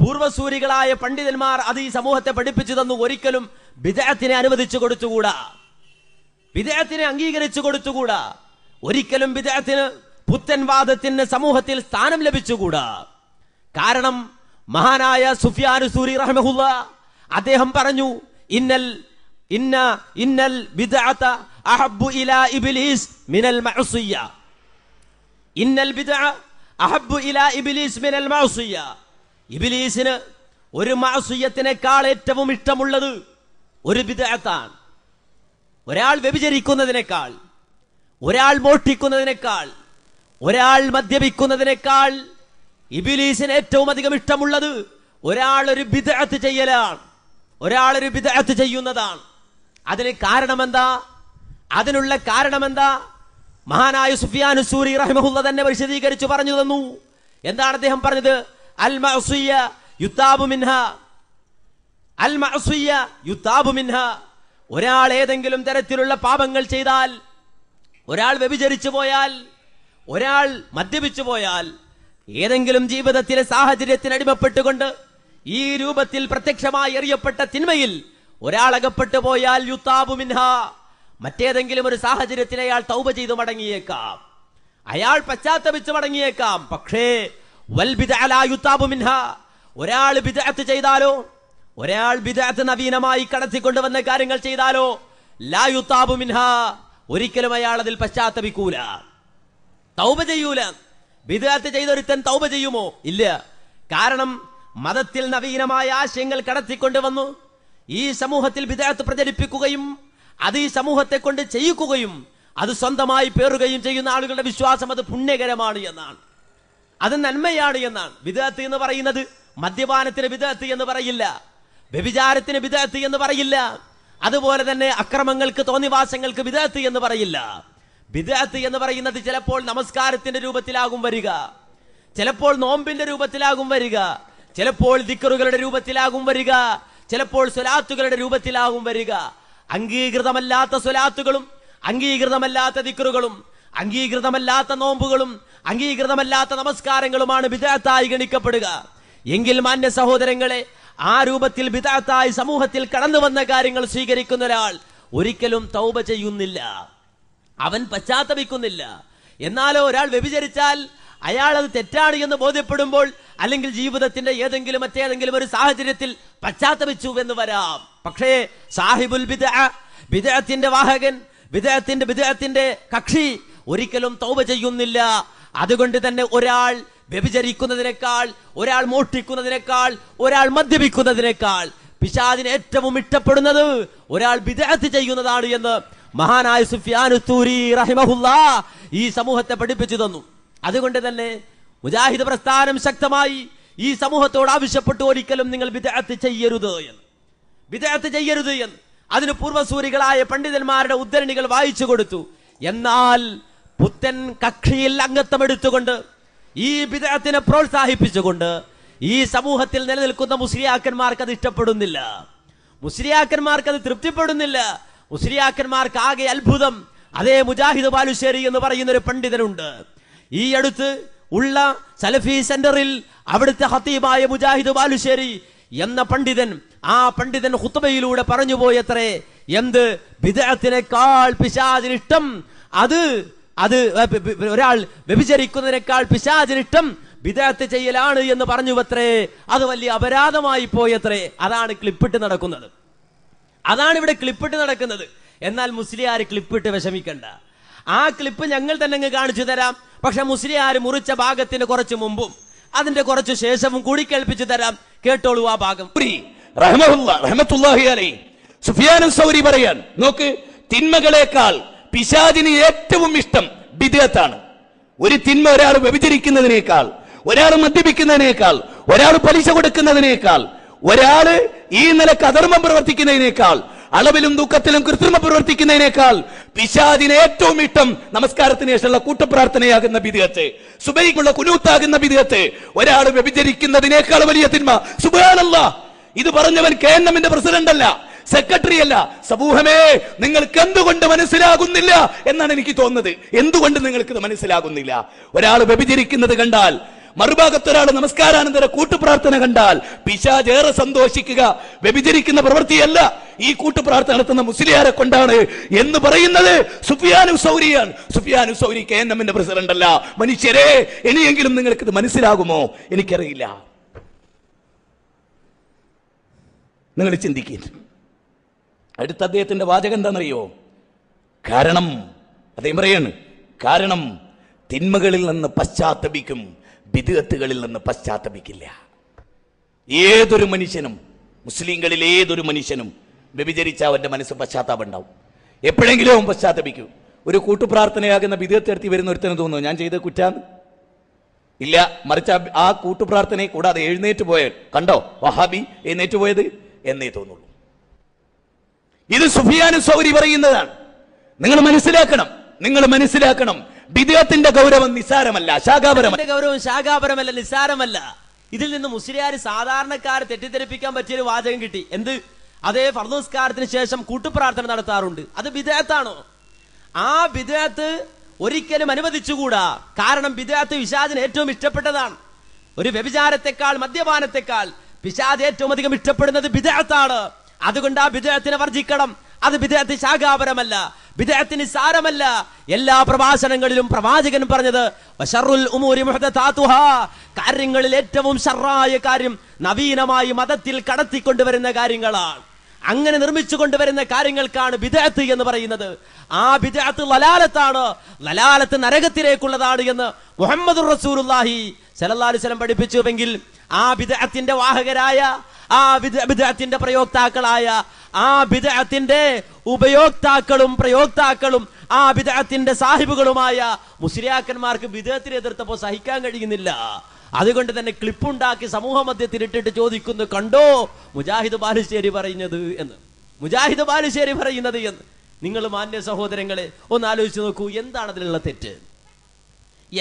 പൂർവസൂരികളായ പണ്ഡിതന്മാർ അത് ഈ സമൂഹത്തെ പഠിപ്പിച്ചു തന്നു ഒരിക്കലും വിദേഹത്തിനെ അനുവദിച്ചു കൊടുത്തുകൂടാ വിദേഹത്തിനെ അംഗീകരിച്ചു കൊടുത്തുകൂടാ ഒരിക്കലും വിദേഹത്തിന് പുത്തൻവാദത്തിന് സമൂഹത്തിൽ സ്ഥാനം ലഭിച്ചുകൂടാ കാരണം മഹാനായ സുഫിയാനു സൂരി അദ്ദേഹം പറഞ്ഞു ഇന്നൽ ഇന്ന ഇന്നൽ അഹബ്ബു ഇലാ ഇബ്ലീസ് മിനൽ മഅസിയ ഇന്നൽ ബിദ്അ അഹബ്ബു ഇലാ ഇബ്ലീസ് മിനൽ മഅസിയ ഇബ്ലീസിന് ഒരു മാസുയ്യത്തിനേക്കാൾ ഏറ്റവും ഇഷ്ടമുള്ളത് ഒരു ബിദ്അത്താണ് ഒരാൾ വ്യഭിചരിക്കുന്നതിനേക്കാൾ ഒരാൾ മോഷ്ടിക്കുന്നതിനേക്കാൾ ഒരാൾ മദ്യപിക്കുന്നതിനേക്കാൾ ഇബിലീസിന് ഏറ്റവും അധികം ഇഷ്ടമുള്ളത് ഒരാൾ ഒരു ബിദഅത്ത് ചെയ്യലാണ് ഒരാൾ ഒരു ബിദഅത്ത് ചെയ്യുന്നതാണ് അതിന് കാരണം എന്താ അതിനുള്ള കാരണം എന്താ മഹാനായ സുഫിയാൻ സൂരി റഹ്മുല്ല തന്നെ വിശദീകരിച്ചു പറഞ്ഞു തന്നു എന്താണ് അദ്ദേഹം പറഞ്ഞത് അൽ മഅസിയ യുത്താബു മിൻഹ അൽ മഅസിയ യുത്താബു മിൻഹ ഒരാൾ ഏതെങ്കിലും തരത്തിലുള്ള പാപങ്ങൾ ചെയ്താൽ ഒരാൾ വ്യഭിചരിച്ചു പോയാൽ ഒരാൾ മദ്യപിച്ചു പോയാൽ ഏതെങ്കിലും ജീവിതത്തിലെ സാഹചര്യത്തിന് അടിമപ്പെട്ടുകൊണ്ട് ഈ രൂപത്തിൽ പ്രത്യക്ഷമായി എറിയപ്പെട്ട തിന്മയിൽ ഒരാൾ അകപ്പെട്ടു പോയാൽ യുത്താബു മിൻഹ മറ്റേതെങ്കിലും ഒരു സാഹചര്യത്തിൽ അയാൾ തൗബ ചെയ്തു മടങ്ങിയേക്കാം അയാൾ പശ്ചാത്തപിച്ച് മടങ്ങിയേക്കാം പക്ഷേ വൽ മിൻഹ ഒരാൾ ബിദഅത്ത് ചെയ്താലോ ഒരാൾ ബിദഅത്ത് നവീനമായി കടത്തിക്കൊണ്ടുവന്ന കാര്യങ്ങൾ ചെയ്താലോ ലായുത്താബു മിൻഹ ഒരിക്കലും അയാൾ അതിൽ പശ്ചാത്തപിക്കൂല തൗബ ചെയ്യൂല ബിദഅത്ത് ചെയ്തൊരുത്തൻ തൗബ ചെയ്യുമോ ഇല്ല കാരണം മതത്തിൽ നവീനമായ ആശയങ്ങൾ കടത്തിക്കൊണ്ടുവന്നു ഈ സമൂഹത്തിൽ ബിദഅത്ത് പ്രചരിപ്പിക്കുകയും അത് ഈ സമൂഹത്തെ കൊണ്ട് ചെയ്യിക്കുകയും അത് സ്വന്തമായി പേറുകയും ചെയ്യുന്ന ആളുകളുടെ വിശ്വാസം അത് പുണ്യകരമാണ് എന്നാണ് അത് നന്മയാണ് എന്നാണ് വിദഗ്ധ എന്ന് പറയുന്നത് മദ്യപാനത്തിന് വിദഗ്ധ എന്ന് പറയില്ല വ്യഭിചാരത്തിന് വിദഗ്ധ എന്ന് പറയില്ല അതുപോലെ തന്നെ അക്രമങ്ങൾക്ക് തോന്നിവാസങ്ങൾക്ക് വിദഗ്ധ എന്ന് പറയില്ല വിദഗ്ധ എന്ന് പറയുന്നത് ചിലപ്പോൾ നമസ്കാരത്തിന്റെ രൂപത്തിലാകും വരിക ചിലപ്പോൾ നോമ്പിന്റെ രൂപത്തിലാകും വരിക ചിലപ്പോൾ ദിക്കറുകളുടെ രൂപത്തിലാകും വരിക ചിലപ്പോൾ സ്വലാത്തുകളുടെ രൂപത്തിലാകും വരിക അംഗീകൃതമല്ലാത്ത സ്വലാത്തുകളും അംഗീകൃതമല്ലാത്ത ദിക്കറുകളും അംഗീകൃതമല്ലാത്ത നോമ്പുകളും അംഗീകൃതമല്ലാത്ത നമസ്കാരങ്ങളുമാണ് വിദഗ്ധായി ഗണിക്കപ്പെടുക എങ്കിൽ മാന്യ സഹോദരങ്ങളെ ആ രൂപത്തിൽ വിദഗ്ധായി സമൂഹത്തിൽ കടന്നു വന്ന കാര്യങ്ങൾ സ്വീകരിക്കുന്ന ഒരാൾ ഒരിക്കലും തൗബ ചെയ്യുന്നില്ല അവൻ പശ്ചാത്തപിക്കുന്നില്ല എന്നാലോ ഒരാൾ വ്യഭിചരിച്ചാൽ അയാൾ അത് തെറ്റാണ് എന്ന് ബോധ്യപ്പെടുമ്പോൾ അല്ലെങ്കിൽ ജീവിതത്തിന്റെ ഏതെങ്കിലും മറ്റേതെങ്കിലും ഒരു സാഹചര്യത്തിൽ പശ്ചാത്തപിച്ചു എന്ന് വരാം പക്ഷേ സാഹിബുൽ വിദേഹത്തിന്റെ വാഹകൻ വിദേഹത്തിന്റെ വിദേഹത്തിന്റെ കക്ഷി ഒരിക്കലും തൗബ ചെയ്യുന്നില്ല അതുകൊണ്ട് തന്നെ ഒരാൾ വ്യഭിചരിക്കുന്നതിനേക്കാൾ ഒരാൾ മോഷ്ടിക്കുന്നതിനേക്കാൾ ഒരാൾ മദ്യപിക്കുന്നതിനേക്കാൾ പിശാദിന് ഏറ്റവും ഇഷ്ടപ്പെടുന്നത് ഒരാൾ വിദേഹത്ത് ചെയ്യുന്നതാണ് എന്ന് മഹാനായ സുഫിയാൻ ഈ സമൂഹത്തെ പഠിപ്പിച്ചു തന്നു അതുകൊണ്ട് തന്നെ മുജാഹിദ് പ്രസ്ഥാനം ശക്തമായി ഈ സമൂഹത്തോട് ആവശ്യപ്പെട്ടു ഒരിക്കലും നിങ്ങൾ വിദേഹത്ത് ചെയ്യരുത് എന്ന് വിദേഹത്ത് ചെയ്യരുത് എന്ന് അതിന് പൂർവ്വസൂരികളായ പണ്ഡിതന്മാരുടെ ഉദ്ധരണികൾ വായിച്ചു കൊടുത്തു എന്നാൽ പുത്തൻ കക്ഷിയിൽ അംഗത്വം എടുത്തുകൊണ്ട് ഈ വിദേഹത്തിനെ പ്രോത്സാഹിപ്പിച്ചുകൊണ്ട് ഈ സമൂഹത്തിൽ നിലനിൽക്കുന്ന മുസ്ലിയാക്കന്മാർക്ക് അത് ഇഷ്ടപ്പെടുന്നില്ല മുസ്ലിയാക്കന്മാർക്ക് അത് തൃപ്തിപ്പെടുന്നില്ല മുസ്ലിയാക്കന്മാർക്ക് ആകെ അത്ഭുതം അതേ മുജാഹിദ് ബാലുശ്ശേരി എന്ന് പറയുന്ന ഒരു പണ്ഡിതനുണ്ട് ഈ അടുത്ത് ഉള്ള സലഫി സെന്ററിൽ അവിടുത്തെ ഹത്തീബായ മുജാഹിദ് ബാലുശ്ശേരി എന്ന പണ്ഡിതൻ ആ പണ്ഡിതൻ ഹുത്തബയിലൂടെ പറഞ്ഞു പോയത്രേ എന്ത് വിദേഹത്തിനേക്കാൾ പിശാചിനിഷ്ടം അത് അത് ഒരാൾ വ്യഭിചരിക്കുന്നതിനേക്കാൾ പിശാചിനിഷ്ടം വിദേഹത്ത് ചെയ്യലാണ് എന്ന് പറഞ്ഞു അത്രേ അത് വലിയ അപരാധമായി പോയത്രേ അതാണ് ക്ലിപ്പിട്ട് നടക്കുന്നത് അതാണ് ഇവിടെ ക്ലിപ്പിട്ട് നടക്കുന്നത് എന്നാൽ മുസ്ലിയാർ ക്ലിപ്പിട്ട് വിഷമിക്കണ്ട ആ ക്ലിപ്പ് ഞങ്ങൾ തന്നെ കാണിച്ചു തരാം പക്ഷെ മുസ്ലിയാർ മുറിച്ച ഭാഗത്തിന് കുറച്ച് മുമ്പും അതിന്റെ കുറച്ച് ശേഷവും കൂടി കേൾപ്പിച്ചു തരാം കേട്ടോളൂ ആ ഭാഗം റഹ്മത്തുല്ലാഹി അലൈ സുഫിയാനും സൗരി പറയാൻ നോക്ക് തിന്മകളെക്കാൾ പിശാദിന് ഏറ്റവും ഇഷ്ടം ബിദത്താണ് ഒരു തിന്മ ഒരാൾ വ്യഭിചരിക്കുന്നതിനേക്കാൾ ഒരാൾ മദ്യപിക്കുന്നതിനേക്കാൾ ഒരാൾ പലിശ കൊടുക്കുന്നതിനേക്കാൾ ഒരാൾ ഈ നിലക്ക് അധർമ്മം പ്രവർത്തിക്കുന്നതിനേക്കാൾ അളവിലും ദുഃഖത്തിലും കൃത്രിമ പ്രവർത്തിക്കുന്നതിനേക്കാൾ പിശാദിന് ഏറ്റവും ഇഷ്ടം നമസ്കാരത്തിന് ശേഷമുള്ള കൂട്ടപ്രാർത്ഥനയാകുന്ന ബിദിയത്ത് സുബൈക്കുള്ള കുനൂത്താകുന്ന ബിദിയത്ത് ഒരാൾ വ്യഭിചരിക്കുന്നതിനേക്കാൾ വലിയ തിന്മ സുബാനല്ലാ ഇത് പറഞ്ഞവൻ കെ എൻ എമ്മിന്റെ പ്രസിഡന്റ് അല്ല സെക്രട്ടറി അല്ല സമൂഹമേ നിങ്ങൾക്ക് എന്തുകൊണ്ട് മനസ്സിലാകുന്നില്ല എന്നാണ് എനിക്ക് തോന്നുന്നത് എന്തുകൊണ്ട് നിങ്ങൾക്ക് ഇത് മനസ്സിലാകുന്നില്ല ഒരാൾ വ്യഭിചരിക്കുന്നത് കണ്ടാൽ മറുഭാഗത്ത് ഒരാൾ നമസ്കാരാനന്തര കൂട്ടുപ്രാർത്ഥന കണ്ടാൽ പിശാചേറെ സന്തോഷിക്കുക വ്യഭിചരിക്കുന്ന പ്രവൃത്തിയല്ല ഈ കൂട്ടുപ്രാർത്ഥന നടത്തുന്ന മുസ്ലിയാരെ കൊണ്ടാണ് എന്ന് പറയുന്നത് സുഫിയാനു സൗരിയാണ് സുഫിയാനു സൗരി കെ എൻ എമ്മിന്റെ പ്രസിഡന്റ് അല്ല മനുഷ്യരെ ഇനിയെങ്കിലും നിങ്ങൾക്ക് ഇത് മനസ്സിലാകുമോ എനിക്കറിയില്ല നിങ്ങൾ ചിന്തിക്കുക അടുത്ത അദ്ദേഹത്തിന്റെ വാചകം എന്താണെന്നറിയോ കാരണം അദ്ദേഹം പറയാണ് കാരണം തിന്മകളിൽ നിന്ന് പശ്ചാത്തപിക്കും വിദഗത്തുകളിൽ നിന്ന് പശ്ചാത്തപിക്കില്ല ഏതൊരു മനുഷ്യനും മുസ്ലിങ്ങളിൽ ഏതൊരു മനുഷ്യനും വ്യഭിചരിച്ച അവൻ്റെ മനസ്സ് പശ്ചാത്താപം ഉണ്ടാവും എപ്പോഴെങ്കിലും അവൻ പശ്ചാത്തപിക്കും ഒരു കൂട്ടുപ്രാർത്ഥനയാകുന്ന വിദഗത്തെടുത്തി വരുന്ന ഒരുത്തന തോന്നുന്നു ഞാൻ ചെയ്ത കുറ്റാന്ന് ഇല്ല മറിച്ച് ആ കൂട്ടുപ്രാർത്ഥനയെ കൂടാതെ എഴുന്നേറ്റ് പോയ കണ്ടോ വഹാബി എഴുന്നേറ്റ് പോയത് എന്നേ തോന്നുള്ളൂ ഇത് സുഫിയാനു സൗരി പറയുന്നതാണ് നിങ്ങൾ മനസ്സിലാക്കണം നിങ്ങൾ മനസ്സിലാക്കണം ബിദ്യത്തിന്റെ ഗൗരവം നിസ്സാരമല്ല ശാഖാപരമല്ല ഗൗരവം ശാഖാപരമല്ല നിസ്സാരമല്ല ഇതിൽ നിന്ന് മുസ്ലിയാര് സാധാരണക്കാരെ തെറ്റിദ്ധരിപ്പിക്കാൻ പറ്റിയൊരു വാചകം കിട്ടി എന്ത് അതേ ഫർദോസ്കാരത്തിന് ശേഷം കൂട്ടുപ്രാർത്ഥന നടത്താറുണ്ട് അത് ബിദയത്താണോ ആ ബിദയത്ത് ഒരിക്കലും അനുവദിച്ചുകൂടാ കാരണം ബിദയത്ത് വിശാദിന് ഏറ്റവും ഇഷ്ടപ്പെട്ടതാണ് ഒരു വ്യഭിചാരത്തെക്കാൾ മദ്യപാനത്തെക്കാൾ പിശാദ് ഏറ്റവും അധികം ഇഷ്ടപ്പെടുന്നത് വിദേഹത്താണ് അതുകൊണ്ട് ആ വിദേഹത്തിനെ വർജിക്കണം അത് വിദേഹത്തിന് ശാഖാപരമല്ല വിദേഹത്തിന് സാരമല്ല എല്ലാ പ്രഭാഷണങ്ങളിലും പ്രവാചകൻ പറഞ്ഞത് കാര്യങ്ങളിൽ ഏറ്റവും ഷറായ കാര്യം നവീനമായി മതത്തിൽ കടത്തിക്കൊണ്ടുവരുന്ന കാര്യങ്ങളാണ് അങ്ങനെ നിർമ്മിച്ചു കൊണ്ടുവരുന്ന കാര്യങ്ങൾക്കാണ് വിദേഹത്ത് എന്ന് പറയുന്നത് ആ വിദേഹത്ത് ലലാലത്താണ് ലലാലത്ത് നരകത്തിലേക്കുള്ളതാണ് എന്ന് മുഹമ്മദ് റസൂർ സലല്ലാ അലിസ്ലം പഠിപ്പിച്ചുവെങ്കിൽ ആ വിദഗ്ധത്തിന്റെ വാഹകരായ ആ വിദഗ്ധത്തിന്റെ പ്രയോക്താക്കളായ ആ വിദഗ്ധത്തിന്റെ ഉപയോക്താക്കളും പ്രയോക്താക്കളും ആ വിദഗ്ധത്തിന്റെ സാഹിബുകളുമായ മുസ്ലിയാക്കന്മാർക്ക് വിദഗ്ധത്തിനെ എതിർത്തപ്പോ സഹിക്കാൻ കഴിയുന്നില്ല അതുകൊണ്ട് തന്നെ ക്ലിപ്പുണ്ടാക്കി സമൂഹ മധ്യത്തിൽ ഇട്ടിട്ട് ചോദിക്കുന്നു കണ്ടോ മുജാഹിദ് ബാലുശ്ശേരി പറയുന്നത് എന്ന് മുജാഹിദ് ബാലുശ്ശേരി പറയുന്നത് എന്ന് നിങ്ങൾ മാന്യ സഹോദരങ്ങളെ ഒന്ന് ആലോചിച്ച് നോക്കൂ എന്താണ് അതിലുള്ള തെറ്റ്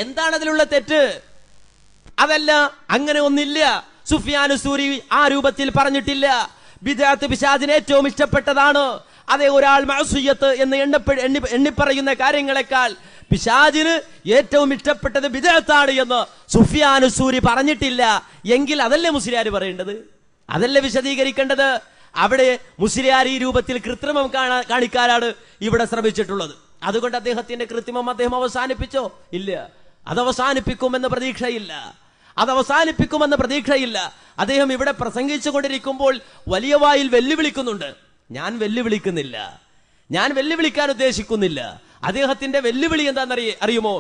എന്താണ് അതിലുള്ള തെറ്റ് അതല്ല അങ്ങനെ ഒന്നില്ല സുഫിയാനു സൂരി ആ രൂപത്തിൽ പറഞ്ഞിട്ടില്ല ബിദാത്ത് പിശാദിന് ഏറ്റവും ഇഷ്ടപ്പെട്ടതാണ് അതേ ഒരാൾ മഹസുയ്യത്ത് എന്ന് എണ്ണപ്പെ എണ്ണി എണ്ണിപ്പറയുന്ന കാര്യങ്ങളെക്കാൾ പിശാജിന് ഏറ്റവും ഇഷ്ടപ്പെട്ടത് ബിദാത്താണ് എന്ന് സുഫിയാനു സൂരി പറഞ്ഞിട്ടില്ല എങ്കിൽ അതല്ലേ മുസ്ലിയാർ പറയേണ്ടത് അതല്ലേ വിശദീകരിക്കേണ്ടത് അവിടെ മുസ്ലിയാർ ഈ രൂപത്തിൽ കൃത്രിമം കാണാ കാണിക്കാനാണ് ഇവിടെ ശ്രമിച്ചിട്ടുള്ളത് അതുകൊണ്ട് അദ്ദേഹത്തിന്റെ കൃത്രിമം അദ്ദേഹം അവസാനിപ്പിച്ചോ ഇല്ല അത് അവസാനിപ്പിക്കുമെന്ന പ്രതീക്ഷയില്ല അത് അവസാനിപ്പിക്കുമെന്ന പ്രതീക്ഷയില്ല അദ്ദേഹം ഇവിടെ പ്രസംഗിച്ചു കൊണ്ടിരിക്കുമ്പോൾ വലിയ വായിൽ വെല്ലുവിളിക്കുന്നുണ്ട് ഞാൻ വെല്ലുവിളിക്കുന്നില്ല ഞാൻ വെല്ലുവിളിക്കാൻ ഉദ്ദേശിക്കുന്നില്ല അദ്ദേഹത്തിന്റെ വെല്ലുവിളി എന്താണെന്നറിയ അറിയുമോ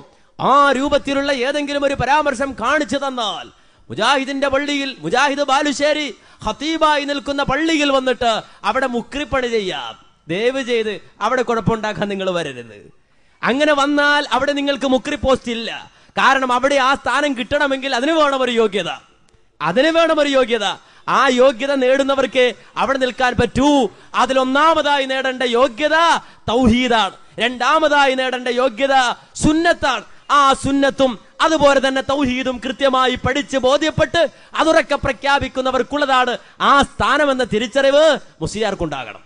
ആ രൂപത്തിലുള്ള ഏതെങ്കിലും ഒരു പരാമർശം കാണിച്ചു തന്നാൽ മുജാഹിദിന്റെ പള്ളിയിൽ മുജാഹിദ് ബാലുശ്ശേരി ഹത്തീബായി നിൽക്കുന്ന പള്ളിയിൽ വന്നിട്ട് അവിടെ മുക്രിപ്പണി ചെയ്യാം ദയവ് ചെയ്ത് അവിടെ കുഴപ്പമുണ്ടാക്കാൻ നിങ്ങൾ വരരുത് അങ്ങനെ വന്നാൽ അവിടെ നിങ്ങൾക്ക് മുക്രി പോസ്റ്റ് ഇല്ല കാരണം അവിടെ ആ സ്ഥാനം കിട്ടണമെങ്കിൽ അതിന് വേണം ഒരു യോഗ്യത അതിന് വേണം ഒരു യോഗ്യത ആ യോഗ്യത നേടുന്നവർക്ക് അവിടെ നിൽക്കാൻ പറ്റൂ അതിലൊന്നാമതായി നേടേണ്ട യോഗ്യത തൗഹീദാണ് രണ്ടാമതായി നേടേണ്ട യോഗ്യത സുന്നത്താണ് ആ സുന്നത്തും അതുപോലെ തന്നെ തൗഹീദും കൃത്യമായി പഠിച്ച് ബോധ്യപ്പെട്ട് അതുറക്കെ പ്രഖ്യാപിക്കുന്നവർക്കുള്ളതാണ് ആ സ്ഥാനമെന്ന തിരിച്ചറിവ് മുസ്ലിയാർക്കുണ്ടാകണം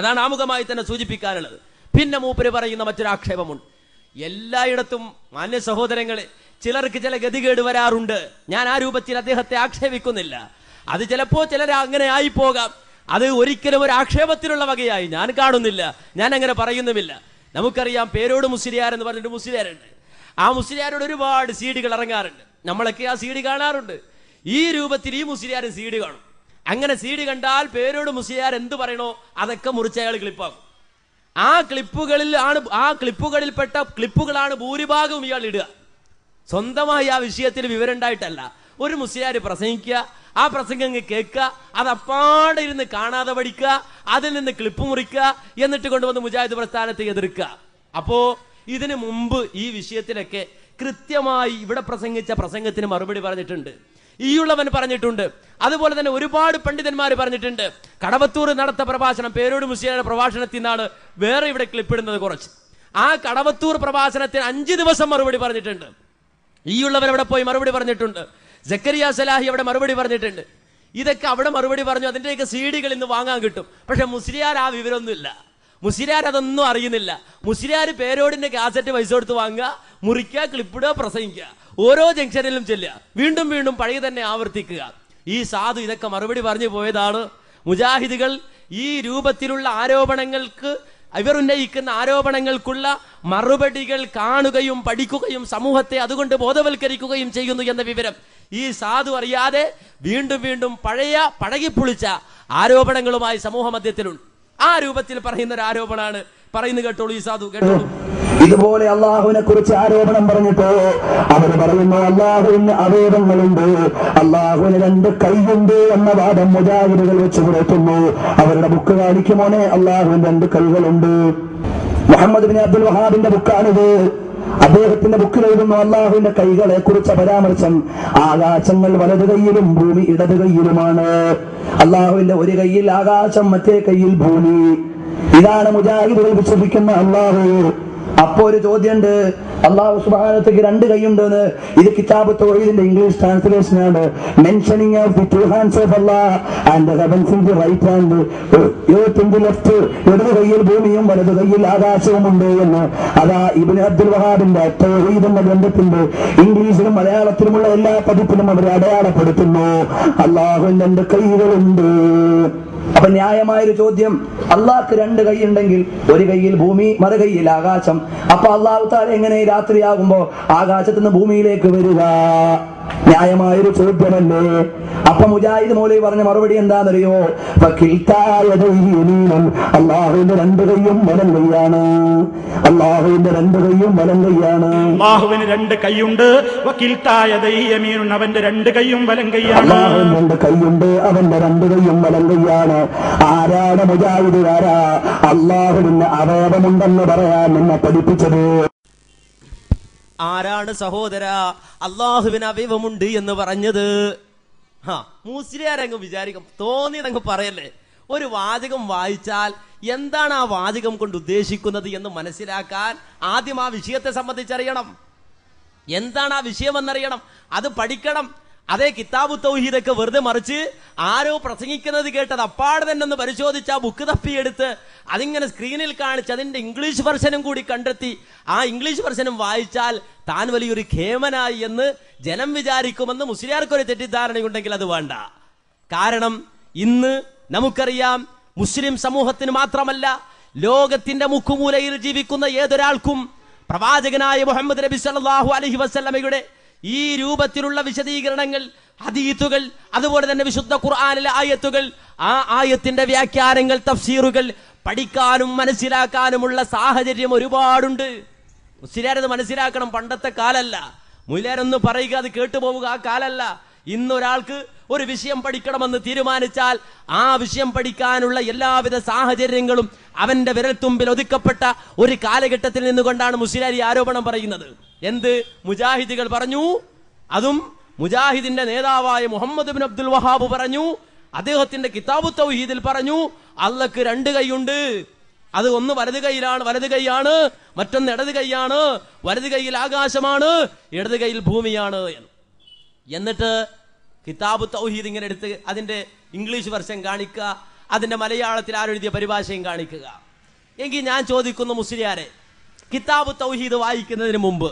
അതാണ് ആമുഖമായി തന്നെ സൂചിപ്പിക്കാനുള്ളത് പിന്നെ മൂപ്പര് പറയുന്ന മറ്റൊരു ആക്ഷേപമുണ്ട് എല്ലായിടത്തും മാന്യ സഹോദരങ്ങളെ ചിലർക്ക് ചില ഗതികേട് വരാറുണ്ട് ഞാൻ ആ രൂപത്തിൽ അദ്ദേഹത്തെ ആക്ഷേപിക്കുന്നില്ല അത് ചിലപ്പോ ചിലർ അങ്ങനെ ആയി പോകാം അത് ഒരിക്കലും ഒരു ആക്ഷേപത്തിലുള്ള വകയായി ഞാൻ കാണുന്നില്ല ഞാൻ അങ്ങനെ പറയുന്നുമില്ല നമുക്കറിയാം പേരോട് മുസ്ലിയാർ എന്ന് പറഞ്ഞിട്ട് മുസ്ലിയാരുണ്ട് ആ മുസ്ലിയാരോട് ഒരുപാട് സീഡുകൾ ഇറങ്ങാറുണ്ട് നമ്മളൊക്കെ ആ സീഡ് കാണാറുണ്ട് ഈ രൂപത്തിൽ ഈ മുസ്ലിയാരും സീഡ് കാണും അങ്ങനെ സീഡ് കണ്ടാൽ പേരോട് മുസ്ലിയാർ എന്ത് പറയണോ അതൊക്കെ മുറിച്ചയാൾ ക്ലിപ്പാകും ആ ക്ലിപ്പുകളിൽ ആണ് ആ ക്ലിപ്പുകളിൽപ്പെട്ട ക്ലിപ്പുകളാണ് ഭൂരിഭാഗവും ഇയാൾ ഇടുക സ്വന്തമായി ആ വിഷയത്തിൽ വിവരം ഉണ്ടായിട്ടല്ല ഒരു മുസ്ലിയാർ പ്രസംഗിക്കുക ആ പ്രസംഗം കേൾക്കുക അത് അപ്പാടെ ഇരുന്ന് കാണാതെ പഠിക്കുക അതിൽ നിന്ന് ക്ലിപ്പ് മുറിക്കുക എന്നിട്ട് കൊണ്ടുവന്ന് മുജാഹിദ് പ്രസ്ഥാനത്തെ എതിർക്കുക അപ്പോ ഇതിനു മുമ്പ് ഈ വിഷയത്തിലൊക്കെ കൃത്യമായി ഇവിടെ പ്രസംഗിച്ച പ്രസംഗത്തിന് മറുപടി പറഞ്ഞിട്ടുണ്ട് ഈയുള്ളവൻ പറഞ്ഞിട്ടുണ്ട് അതുപോലെ തന്നെ ഒരുപാട് പണ്ഡിതന്മാർ പറഞ്ഞിട്ടുണ്ട് കടവത്തൂർ നടത്ത പ്രഭാഷണം പേരോട് മുസ്ലിയുടെ പ്രഭാഷണത്തിൽ നിന്നാണ് വേറെ ഇവിടെ ക്ലിപ്പിടുന്നത് കുറച്ച് ആ കടവത്തൂർ പ്രഭാഷണത്തിന് അഞ്ച് ദിവസം മറുപടി പറഞ്ഞിട്ടുണ്ട് ഈയുള്ളവൻ അവിടെ പോയി മറുപടി പറഞ്ഞിട്ടുണ്ട് ജക്കരിയ സലാഹി അവിടെ മറുപടി പറഞ്ഞിട്ടുണ്ട് ഇതൊക്കെ അവിടെ മറുപടി പറഞ്ഞു അതിൻ്റെയൊക്കെ സീഡികൾ ഇന്ന് വാങ്ങാൻ കിട്ടും പക്ഷെ മുസ്ലിയാർ ആ ഇല്ല മുസ്ലിയാർ അതൊന്നും അറിയുന്നില്ല മുസ്ലിയാർ പേരോടിന്റെ കാസറ്റ് പൈസ കൊടുത്ത് വാങ്ങുക മുറിക്കുക ക്ലിപ്പിടുക പ്രസംഗിക്കുക ഓരോ ജംഗ്ഷനിലും ചെല്ലുക വീണ്ടും വീണ്ടും പഴയ തന്നെ ആവർത്തിക്കുക ഈ സാധു ഇതൊക്കെ മറുപടി പറഞ്ഞു പോയതാണ് മുജാഹിദുകൾ ഈ രൂപത്തിലുള്ള ആരോപണങ്ങൾക്ക് ഇവർ ഉന്നയിക്കുന്ന ആരോപണങ്ങൾക്കുള്ള മറുപടികൾ കാണുകയും പഠിക്കുകയും സമൂഹത്തെ അതുകൊണ്ട് ബോധവൽക്കരിക്കുകയും ചെയ്യുന്നു എന്ന വിവരം ഈ സാധു അറിയാതെ വീണ്ടും വീണ്ടും പഴയ പഴകിപ്പൊളിച്ച ആരോപണങ്ങളുമായി സമൂഹ മധ്യത്തിലുണ്ട് ആ രൂപത്തിൽ പറയുന്ന ഒരു ആരോപണമാണ് പറയുന്നു കേട്ടോളൂ ഈ സാധു കേട്ടോളൂ ഇതുപോലെ അള്ളാഹുവിനെ കുറിച്ച് ആരോപണം പറഞ്ഞിട്ട് അവർ പറയുന്നു അള്ളാഹുവിന് അവയവങ്ങളുണ്ട് അള്ളാഹുവിന് രണ്ട് കൈയുണ്ട് എന്ന വാദം മുജാഹിദുകൾ വെച്ച് കൊടുക്കുന്നു അവരുടെ ബുക്ക് കാണിക്കുമോനെ അള്ളാഹുവിന് രണ്ട് കൈകളുണ്ട് മുഹമ്മദ് ബിൻ അബ്ദുൽ വഹാബിന്റെ ബുക്കാണിത് അദ്ദേഹത്തിന്റെ ബുക്കിൽ എഴുതുന്നു അള്ളാഹുവിന്റെ കൈകളെ കുറിച്ച പരാമർശം ആകാശങ്ങൾ വലത് കൈയിലും ഭൂമി ഇടത് കൈയിലുമാണ് അള്ളാഹുവിന്റെ ഒരു കൈയിൽ ആകാശം മറ്റേ കൈയിൽ ഭൂമി ഇതാണ് മുജാഹിദുകൾ വിശ്വസിക്കുന്ന അള്ളാഹു അപ്പോ ഒരു ചോദ്യമുണ്ട് അള്ളാഹു സുബാനത്തേക്ക് രണ്ട് എന്ന് ഇത് കിതാബ് തൊഴിലിന്റെ ഇംഗ്ലീഷ് ട്രാൻസ്ലേഷൻ ആണ് mentioning of the two hands of Allah and the heavens in the right hand yo to the left ഇടത് കൈയിൽ ഭൂമിയും വലത് കൈയിൽ ആകാശവും ഉണ്ട് എന്ന് അതാ ഇബ്നു അബ്ദുൽ വഹാബിന്റെ തൊഴിൽ എന്ന ഗ്രന്ഥത്തിന്റെ ഇംഗ്ലീഷിലും മലയാളത്തിലുമുള്ള എല്ലാ പതിപ്പിലും അവരെ അടയാളപ്പെടുത്തുന്നു അള്ളാഹു രണ്ട് കൈകളുണ്ട് അപ്പൊ ന്യായമായൊരു ചോദ്യം അള്ളാഹ്ക്ക് രണ്ട് കൈ ഉണ്ടെങ്കിൽ ഒരു കൈയിൽ ഭൂമി മറു കൈയിൽ ആകാശം അപ്പൊ അള്ളാഹു താൽ എങ്ങനെ രാത്രിയാകുമ്പോ ആകാശത്തുനിന്ന് ഭൂമിയിലേക്ക് വരിക ന്യായമായൊരു ചോദ്യമല്ലേ അപ്പൊ മുജാഹിദ് മൗലവി പറഞ്ഞ മറുപടി എന്താണെന്നറിയോ അള്ളാഹുവിന്റെ രണ്ട് കൈയും വലം കൈയാണ് അള്ളാഹുവിന്റെ രണ്ട് കൈയും വലം കൈയാണ് അള്ളാഹുവിന് രണ്ട് കൈയുണ്ട് അവന്റെ രണ്ട് കൈയും വലം കൈയാണ് അള്ളാഹുവിന് രണ്ട് കൈയുണ്ട് അവന്റെ രണ്ട് കൈയും വലം കൈയാണ് ആരാണ് മുജാഹിദ് ആരാ അള്ളാഹുവിന് അവയവമുണ്ടെന്ന് പറയാൻ എന്നെ പഠിപ്പിച്ചത് ആരാണ് സഹോദര അള്ളാഹുവിന് അവയവമുണ്ട് എന്ന് പറഞ്ഞത് ഹാ മൂസ്ലിയാരങ്ങ് വിചാരിക്കും തോന്നിയതങ്ങ് പറയല്ലേ ഒരു വാചകം വായിച്ചാൽ എന്താണ് ആ വാചകം കൊണ്ട് ഉദ്ദേശിക്കുന്നത് എന്ന് മനസ്സിലാക്കാൻ ആദ്യം ആ വിഷയത്തെ സംബന്ധിച്ചറിയണം എന്താണ് ആ വിഷയമെന്നറിയണം അത് പഠിക്കണം അതേ കിതാബ് തൗഹീദൊക്കെ വെറുതെ മറിച്ച് ആരോ പ്രസംഗിക്കുന്നത് കേട്ടത് അപ്പാട് തന്നെ ഒന്ന് പരിശോധിച്ച് ആ ബുക്ക് തപ്പിയെടുത്ത് അതിങ്ങനെ സ്ക്രീനിൽ കാണിച്ച് അതിന്റെ ഇംഗ്ലീഷ് വെർഷനും കൂടി കണ്ടെത്തി ആ ഇംഗ്ലീഷ് വെർഷനും വായിച്ചാൽ താൻ വലിയൊരു ഖേമനായി എന്ന് ജനം വിചാരിക്കുമെന്ന് മുസ്ലിയാർക്കൊരു തെറ്റിദ്ധാരണയുണ്ടെങ്കിൽ അത് വേണ്ട കാരണം ഇന്ന് നമുക്കറിയാം മുസ്ലിം സമൂഹത്തിന് മാത്രമല്ല ലോകത്തിന്റെ മുക്കുമൂലയിൽ ജീവിക്കുന്ന ഏതൊരാൾക്കും പ്രവാചകനായ മുഹമ്മദ് നബി സല്ലാഹു അലഹി വസ്ലമയുടെ ഈ രൂപത്തിലുള്ള വിശദീകരണങ്ങൾ അതീത്തുകൾ അതുപോലെ തന്നെ വിശുദ്ധ ഖുർആാനിലെ ആയത്തുകൾ ആ ആയത്തിന്റെ വ്യാഖ്യാനങ്ങൾ തഫ്സീറുകൾ പഠിക്കാനും മനസ്സിലാക്കാനുമുള്ള സാഹചര്യം ഒരുപാടുണ്ട് മുസ്ലിരത് മനസ്സിലാക്കണം പണ്ടത്തെ കാലല്ല മുലരൊന്ന് പറയുക അത് കേട്ടുപോവുക ആ കാലല്ല ഇന്നൊരാൾക്ക് ഒരു വിഷയം പഠിക്കണമെന്ന് തീരുമാനിച്ചാൽ ആ വിഷയം പഠിക്കാനുള്ള എല്ലാവിധ സാഹചര്യങ്ങളും അവന്റെ വിരൽത്തുമ്പിൽ ഒതുക്കപ്പെട്ട ഒരു കാലഘട്ടത്തിൽ നിന്നുകൊണ്ടാണ് മുസ്ലിയാരി ആരോപണം പറയുന്നത് എന്ത് മുജാഹിദികൾ പറഞ്ഞു അതും മുജാഹിദിന്റെ നേതാവായ മുഹമ്മദ് ബിൻ അബ്ദുൽ വഹാബ് പറഞ്ഞു അദ്ദേഹത്തിന്റെ കിതാബു തൗഹീദിൽ പറഞ്ഞു അള്ളക്ക് രണ്ട് കൈയുണ്ട് അത് ഒന്ന് വലത് കൈയിലാണ് വലത് കൈയാണ് മറ്റൊന്ന് ഇടത് കൈയാണ് വലത് കൈയിൽ ആകാശമാണ് ഇടത് കൈയിൽ ഭൂമിയാണ് എന്ന് എന്നിട്ട് കിതാബ് തൗഹീദ് ഇങ്ങനെ എടുത്ത് അതിന്റെ ഇംഗ്ലീഷ് വർഷം കാണിക്കുക അതിന്റെ മലയാളത്തിൽ ആരെഴുതിയ പരിഭാഷയും കാണിക്കുക എങ്കിൽ ഞാൻ ചോദിക്കുന്നു മുസ്ലിയാരെ കിതാബ് തൗഹീദ് വായിക്കുന്നതിന് മുമ്പ്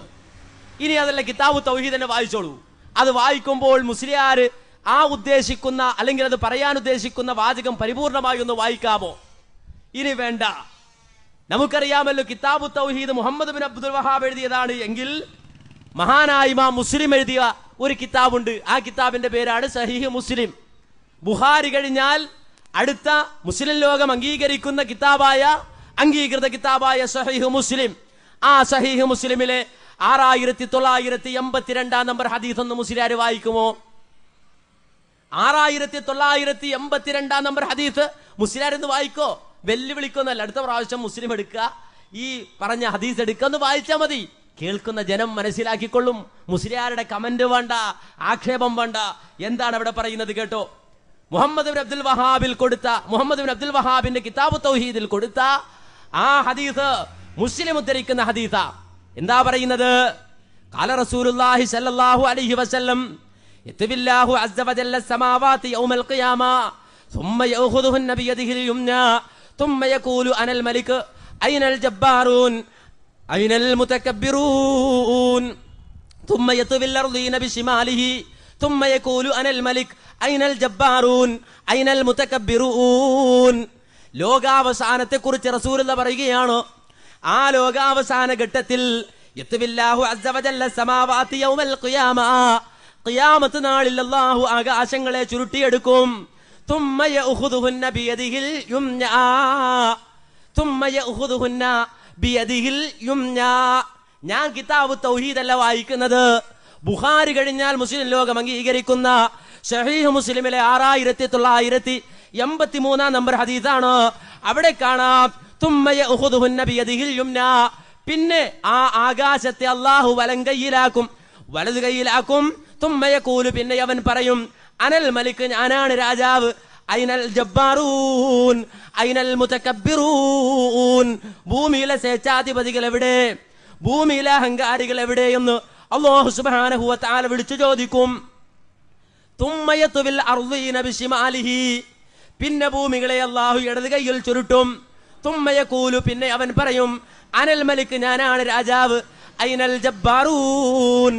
ഇനി അതല്ല കിതാബ് തൗഹീദ് തന്നെ വായിച്ചോളൂ അത് വായിക്കുമ്പോൾ മുസ്ലിയാർ ആ ഉദ്ദേശിക്കുന്ന അല്ലെങ്കിൽ അത് പറയാൻ ഉദ്ദേശിക്കുന്ന വാചകം പരിപൂർണമായി ഒന്ന് വായിക്കാമോ ഇനി വേണ്ട നമുക്കറിയാമല്ലോ കിതാബു തൗഹീദ് മുഹമ്മദ് ബിൻ അബ്ദുൽ വഹാബ് എഴുതിയതാണ് എങ്കിൽ മഹാനായ ഇമാം മുസ്ലിം എഴുതിയ ഒരു കിതാബുണ്ട് ആ കിതാബിന്റെ പേരാണ് സഹീഹ് മുസ്ലിം ബുഹാരി കഴിഞ്ഞാൽ അടുത്ത മുസ്ലിം ലോകം അംഗീകരിക്കുന്ന കിതാബായ അംഗീകൃത കിതാബായ സഹീഹ് മുസ്ലിം ആ സഹീഹ് മുസ്ലിമിലെ ആറായിരത്തി തൊള്ളായിരത്തി എൺപത്തിരണ്ടാം നമ്പർ ഹദീസ് ഒന്ന് മുസ്ലിയാർ വായിക്കുമോ ആറായിരത്തി തൊള്ളായിരത്തി എൺപത്തിരണ്ടാം നമ്പർ ഹദീസ് മുസ്ലിയാർ എന്ന് വായിക്കോ വെല്ലുവിളിക്കുന്നല്ല അടുത്ത പ്രാവശ്യം മുസ്ലിം എടുക്കുക ഈ പറഞ്ഞ ഹദീസ് എടുക്കുക ഒന്ന് വായിച്ചാൽ മതി കേൾക്കുന്ന ജനം മനസ്സിലാക്കിക്കൊള്ളും മുസ്ലിയാരുടെ കമന്റ് വേണ്ട ആക്ഷേപം വേണ്ട എന്താണ് അവിടെ പറയുന്നത് കേട്ടോ മുഹമ്മദ് ബിൻ അബ്ദുൽ വഹാബിൽ കൊടുത്ത മുഹമ്മദ് ബിൻ അബ്ദുൽ വഹാബിന്റെ കിതാബ് തൗഹീദിൽ കൊടുത്ത ആ ഹദീസ് മുസ്ലിം ഉദ്ധരിക്കുന്ന ഹദീസാ എന്താ പറയുന്നത് കാല റസൂലുള്ളാഹി സല്ലല്ലാഹു അലൈഹി വസല്ലം യത്ബില്ലാഹു അസ്സ വജല്ല സമാവാതി യൗമൽ ഖിയാമ ثم يأخذهن بيده اليمنى ثم يقول أنا الملك أين الجبارون أين المتكبرون ثم يطوي الأرضين بشماله ثم يقول أنا الملك أين الجبارون أين المتكبرون ലോകാവസാനത്തെക്കുറിച്ച് റസൂലുള്ള പറയുകയാണ് ആ ലോകാവസാന ഘട്ടത്തിൽ നാളിൽ അള്ളാഹു ആകാശങ്ങളെ ചുരുട്ടിയെടുക്കും ഞാൻ കിതാബ് തൗഹീദല്ല വായിക്കുന്നത് ബുഹാരി കഴിഞ്ഞാൽ മുസ്ലിം ലോകം അംഗീകരിക്കുന്ന ഷഹീഹ് മുസ്ലിമിലെ ആറായിരത്തി തൊള്ളായിരത്തി എൺപത്തി മൂന്നാം നമ്പർ ഹദീസാണ് അവിടെ കാണാം പിന്നെ ആ ആകാശത്തെ അള്ളാഹു വലം വലങ്കയ്യിലാക്കും വലത് കൈയിലാക്കും തുമ്മയ കൂലു പിന്നെ അവൻ പറയും അനൽ മലിക്ക് ഞാനാണ് രാജാവ് അയിനൽ ജബ്ബാറൂൻ അയിനൽ മുതക്കബിറൂൻ ഭൂമിയിലെ സ്വേച്ഛാധിപതികൾ എവിടെ ഭൂമിയിലെ അഹങ്കാരികൾ എവിടെയെന്ന് അള്ളാഹു സുബാനഹുവ താല വിളിച്ചു ചോദിക്കും തുമ്മയത്തുവിൽ അർദീന പിന്നെ ഭൂമികളെ അള്ളാഹു ഇടത് കയ്യിൽ ചുരുട്ടും തുമ്മയക്കൂലു പിന്നെ അവൻ പറയും അനൽ മലിക്ക് ഞാനാണ് രാജാവ് ഐനൽ ജബ്ബാറൂൻ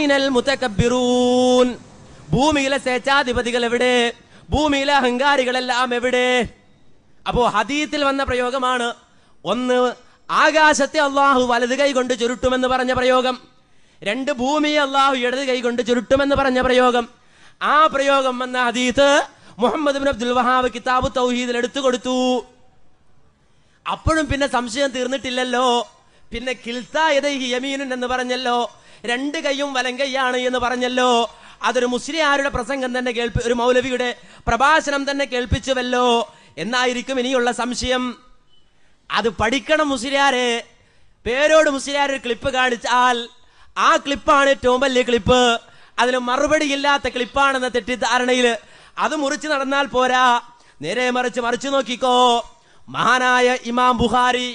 ഐനൽ മുത്തക്കബിറൂൻ ഭൂമിയിലെ സ്വേച്ഛാധിപതികൾ എവിടെ ഭൂമിയിലെ അഹങ്കാരികളെല്ലാം എവിടെ അപ്പോ ഹദീത്തിൽ വന്ന പ്രയോഗമാണ് ഒന്ന് ആകാശത്തെ അള്ളാഹു വലത് കൈ കൊണ്ട് ചുരുട്ടുമെന്ന് പറഞ്ഞ പ്രയോഗം രണ്ട് ഭൂമിയെ അള്ളാഹു ഇടത് കൈ കൊണ്ട് ചുരുട്ടുമെന്ന് പറഞ്ഞ പ്രയോഗം ആ പ്രയോഗം വന്ന ഹദീത്ത് മുഹമ്മദ് ബിൻ അബ്ദുൽ വഹാബ് കിതാബ് തൗഹീദിൽ എടുത്തു കൊടുത്തു അപ്പോഴും പിന്നെ സംശയം തീർന്നിട്ടില്ലല്ലോ പിന്നെ കിൽത്തായതൈഹി യമീനുൻ എന്ന് പറഞ്ഞല്ലോ രണ്ട് കൈയും വലങ്കയ്യാണ് കൈയാണ് എന്ന് പറഞ്ഞല്ലോ അതൊരു മുസ്ലിയാരുടെ പ്രസംഗം തന്നെ കേൾപ്പി ഒരു മൗലവിയുടെ പ്രഭാഷണം തന്നെ കേൾപ്പിച്ചുവല്ലോ എന്നായിരിക്കും ഇനിയുള്ള സംശയം അത് പഠിക്കണം മുസ്ലിയാരെ പേരോട് മുസ്ലിയാർ ഒരു ക്ലിപ്പ് കാണിച്ചാൽ ആ ക്ലിപ്പാണ് ഏറ്റവും വലിയ ക്ലിപ്പ് അതിന് മറുപടിയില്ലാത്ത ക്ലിപ്പാണെന്ന തെറ്റിദ്ധാരണയിൽ അത് മുറിച്ച് നടന്നാൽ പോരാ നേരെ മറിച്ച് മറിച്ചു നോക്കിക്കോ മഹാനായ ഇമാം ബുഹാരി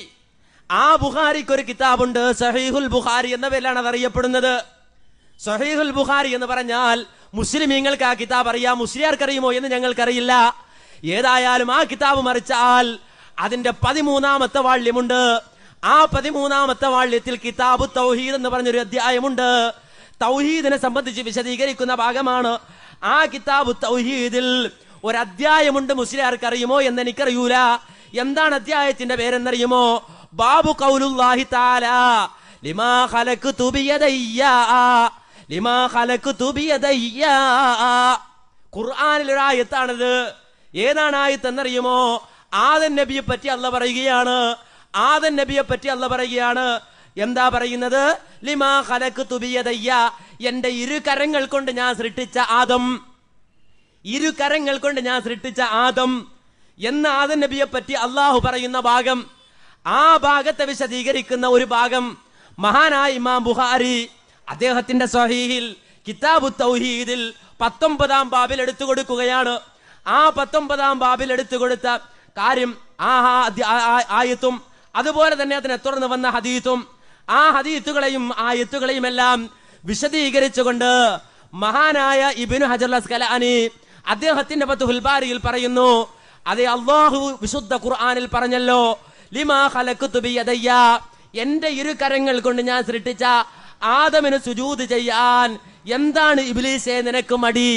ആ ബുഹാരിക്ക് ഒരു കിതാബുണ്ട് സഹീഹുൽ ബുഹാരി എന്ന പേരിലാണ് അത് അറിയപ്പെടുന്നത് സഹീഹുൽ ബുഹാരി എന്ന് പറഞ്ഞാൽ മുസ്ലിമീങ്ങൾക്ക് ആ കിതാബ് അറിയാം മുസ്ലിയാർക്കറിയുമോ എന്ന് ഞങ്ങൾക്കറിയില്ല ഏതായാലും ആ കിതാബ് മറിച്ചാൽ അതിന്റെ പതിമൂന്നാമത്തെ വാള്യമുണ്ട് ആ പതിമൂന്നാമത്തെ വാള്യത്തിൽ കിതാബ് തൗഹീദ് എന്ന് പറഞ്ഞൊരു അധ്യായമുണ്ട് തൗഹീദിനെ സംബന്ധിച്ച് വിശദീകരിക്കുന്ന ഭാഗമാണ് ആ കിതാബ് തൗഹീദിൽ ഒരു അധ്യായമുണ്ട് മുസ്ലിയാർക്കറിയുമോ എന്ന് എനിക്കറിയൂല എന്താണ് അധ്യായത്തിന്റെ പേരെന്നറിയുമോ ബാബു കൗലുല്ലാഹി താല ലിമാ ഹലക്ക് തുബിയതയ്യ ലിമാ ഹലക്ക് തുബിയതയ്യ ഖുർആാനിലൊരു ആയത്താണിത് ഏതാണ് എന്നറിയുമോ ആദൻ നബിയെ പറ്റി അല്ല പറയുകയാണ് ആദൻ നബിയെ പറ്റി അല്ല പറയുകയാണ് എന്താ പറയുന്നത് ലിമാ ഹലക്ക് തുബിയതയ്യ എന്റെ ഇരു കരങ്ങൾ കൊണ്ട് ഞാൻ സൃഷ്ടിച്ച ആദം ഇരു കരങ്ങൾ കൊണ്ട് ഞാൻ സൃഷ്ടിച്ച ആദം എന്ന് ആദൻ നബിയെ പറ്റി അള്ളാഹു പറയുന്ന ഭാഗം ആ ഭാഗത്തെ വിശദീകരിക്കുന്ന ഒരു ഭാഗം മഹാനായ ഇമാം ബുഹാരി അദ്ദേഹത്തിന്റെ സഹീഹിൽ കിതാബു തൗഹീദിൽ പത്തൊമ്പതാം ബാബിൽ എടുത്തു കൊടുക്കുകയാണ് ആ പത്തൊമ്പതാം ബാബിൽ എടുത്തു കൊടുത്ത കാര്യം ആ ആയത്തും അതുപോലെ തന്നെ അതിനെ തുടർന്ന് വന്ന ഹദീത്തും ആ ഹദീത്തുകളെയും ആയത്തുകളെയും എല്ലാം വിശദീകരിച്ചുകൊണ്ട് മഹാനായ ഇബിൻ ഹജർ അസ്കലാനി അദ്ദേഹത്തിന്റെ പത്ത് ഹുൽബാരിയിൽ പറയുന്നു അതെ അള്ളാഹു വിശുദ്ധ ഖുർആാനിൽ പറഞ്ഞല്ലോ ലിമാ ഹലക്കു തുബിയതയ്യ എന്റെ ഇരു കരങ്ങൾ കൊണ്ട് ഞാൻ സൃഷ്ടിച്ച ആദമിന് സുജൂത് ചെയ്യാൻ എന്താണ് ഇബിലീസെ നിനക്ക് മടി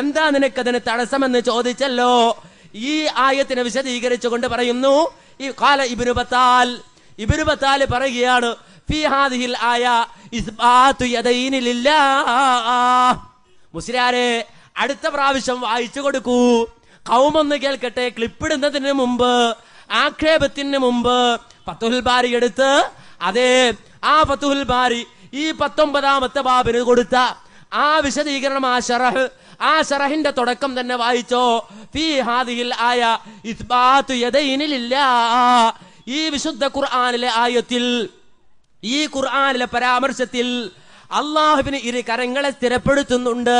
എന്താ നിനക്ക് അതിന് തടസ്സമെന്ന് ചോദിച്ചല്ലോ ഈ ആയത്തിനെ വിശദീകരിച്ചുകൊണ്ട് പറയുന്നു ഈ കാല ഇബിനു ബത്താൽ ഇബിനു ബത്താൽ പറയുകയാണ് ആയ അടുത്ത പ്രാവശ്യം വായിച്ചു കൊടുക്കൂ കൗമൊന്ന് കേൾക്കട്ടെ ക്ലിപ്പിടുന്നതിന് മുമ്പ് ആക്ഷേപത്തിന് മുമ്പ് ഫത്തുൽ ബാരി എടുത്ത് അതെ ആ ഫത്തുൽ ബാരി ഈ പത്തൊമ്പതാമത്തെ ബാബിന് കൊടുത്ത ആ വിശദീകരണം ആ ഷറഹ് ആ ഷറഹിന്റെ തുടക്കം തന്നെ വായിച്ചോ ഫീ ആയ ഇസ്ബാത്തു ഈ വിശുദ്ധ ഖുർആാനിലെ ആയത്തിൽ ഈ ഖുർആാനിലെ പരാമർശത്തിൽ അള്ളാഹുവിന് ഇരു കരങ്ങളെ സ്ഥിരപ്പെടുത്തുന്നുണ്ട്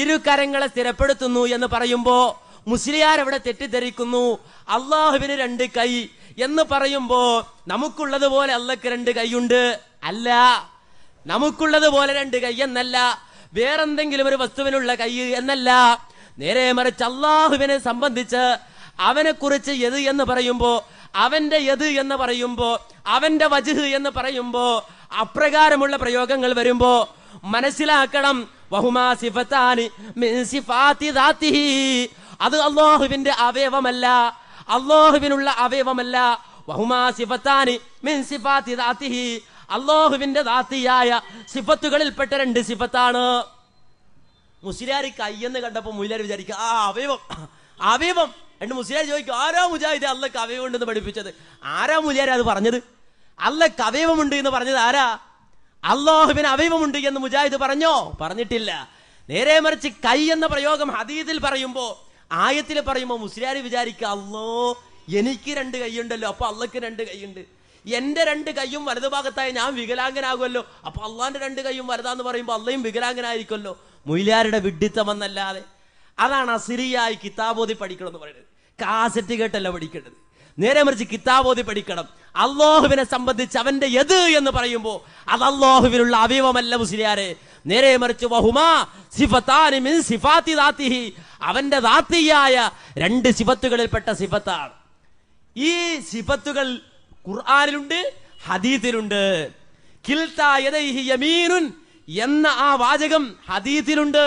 ഇരു കരങ്ങളെ സ്ഥിരപ്പെടുത്തുന്നു എന്ന് പറയുമ്പോൾ മുസ്ലിയാർ അവിടെ തെറ്റിദ്ധരിക്കുന്നു അള്ളാഹുവിന് രണ്ട് കൈ എന്ന് പറയുമ്പോ നമുക്കുള്ളത് പോലെ അള്ളക്ക് രണ്ട് കൈയുണ്ട് അല്ല നമുക്കുള്ളത് പോലെ രണ്ട് കൈ എന്നല്ല വേറെന്തെങ്കിലും ഒരു വസ്തുവിനുള്ള കൈ എന്നല്ല നേരെ മറിച്ച് അള്ളാഹുവിനെ സംബന്ധിച്ച് അവനെ കുറിച്ച് എത് എന്ന് പറയുമ്പോ അവന്റെ എത് എന്ന് പറയുമ്പോ അവന്റെ വജുഹ് എന്ന് പറയുമ്പോ അപ്രകാരമുള്ള പ്രയോഗങ്ങൾ വരുമ്പോ മനസ്സിലാക്കണം വഹുമാ സിഫത്താനി അത് അള്ളാഹുവിന്റെ അവയവമല്ല അള്ളാഹുവിനുള്ള അവയവമല്ല അള്ളാഹുവിന്റെ ദാത്തിയായ സിഫത്തുകളിൽപ്പെട്ട രണ്ട് സിഫത്താണ് മുസ്ലിയാരി കയ്യെന്ന് കണ്ടപ്പോ മുസ്ലിയാർ വിചാരിക്കുക ആ അവയവം അവയവം രണ്ട് മുസ്ലിയാർ ചോദിക്കും ആരാ മുജാഹിദ് അള്ളക്ക് അവയവം ഉണ്ടെന്ന് പഠിപ്പിച്ചത് ആരാ മുജാരി അത് പറഞ്ഞത് അള്ളക്ക് അവയവമുണ്ട് എന്ന് പറഞ്ഞത് ആരാ അള്ളാഹുവിന് അവയവമുണ്ട് എന്ന് മുജാഹിദ് പറഞ്ഞോ പറഞ്ഞിട്ടില്ല നേരെ മറിച്ച് കൈ എന്ന പ്രയോഗം ഹദീദിൽ പറയുമ്പോൾ ആയത്തിൽ പറയുമ്പോൾ മുസ്ലിയാർ വിചാരിക്കുക അല്ലോ എനിക്ക് രണ്ട് കൈയുണ്ടല്ലോ അപ്പൊ അള്ളക്ക് രണ്ട് കൈയുണ്ട് എന്റെ രണ്ട് കൈയും വലതു ഭാഗത്തായി ഞാൻ വികലാംഗനാകുമല്ലോ അപ്പൊ അള്ളാന്റെ രണ്ട് കൈയും വലതാന്ന് പറയുമ്പോൾ അള്ളയും വികലാംഗനായിരിക്കുമല്ലോ മൊയിലാരുടെ വിഡിത്തമെന്നല്ലാതെ അതാണ് അസിരിയായി കിതാബോധി പഠിക്കണം എന്ന് പറയുന്നത് കാസറ്റ് കേട്ടല്ല പഠിക്കേണ്ടത് നേരെ മറിച്ച് കിതാബോധി പഠിക്കണം അള്ളാഹുവിനെ സംബന്ധിച്ച് അവന്റെ എത് എന്ന് പറയുമ്പോൾ അത് അള്ളാഹുവിനുള്ള അവയവമല്ല മുസ്ലിയാരെ നേരെ മറിച്ച് മിൻ അവന്റെ ദാത്തിയായ രണ്ട് സിഫത്തുകളിൽപ്പെട്ട സിഫത്താണ് ഈ സിഫത്തുകൾ ഖുർആാനിലുണ്ട് ഹദീത്തിലുണ്ട് എന്ന ആ വാചകം ഹദീത്തിലുണ്ട്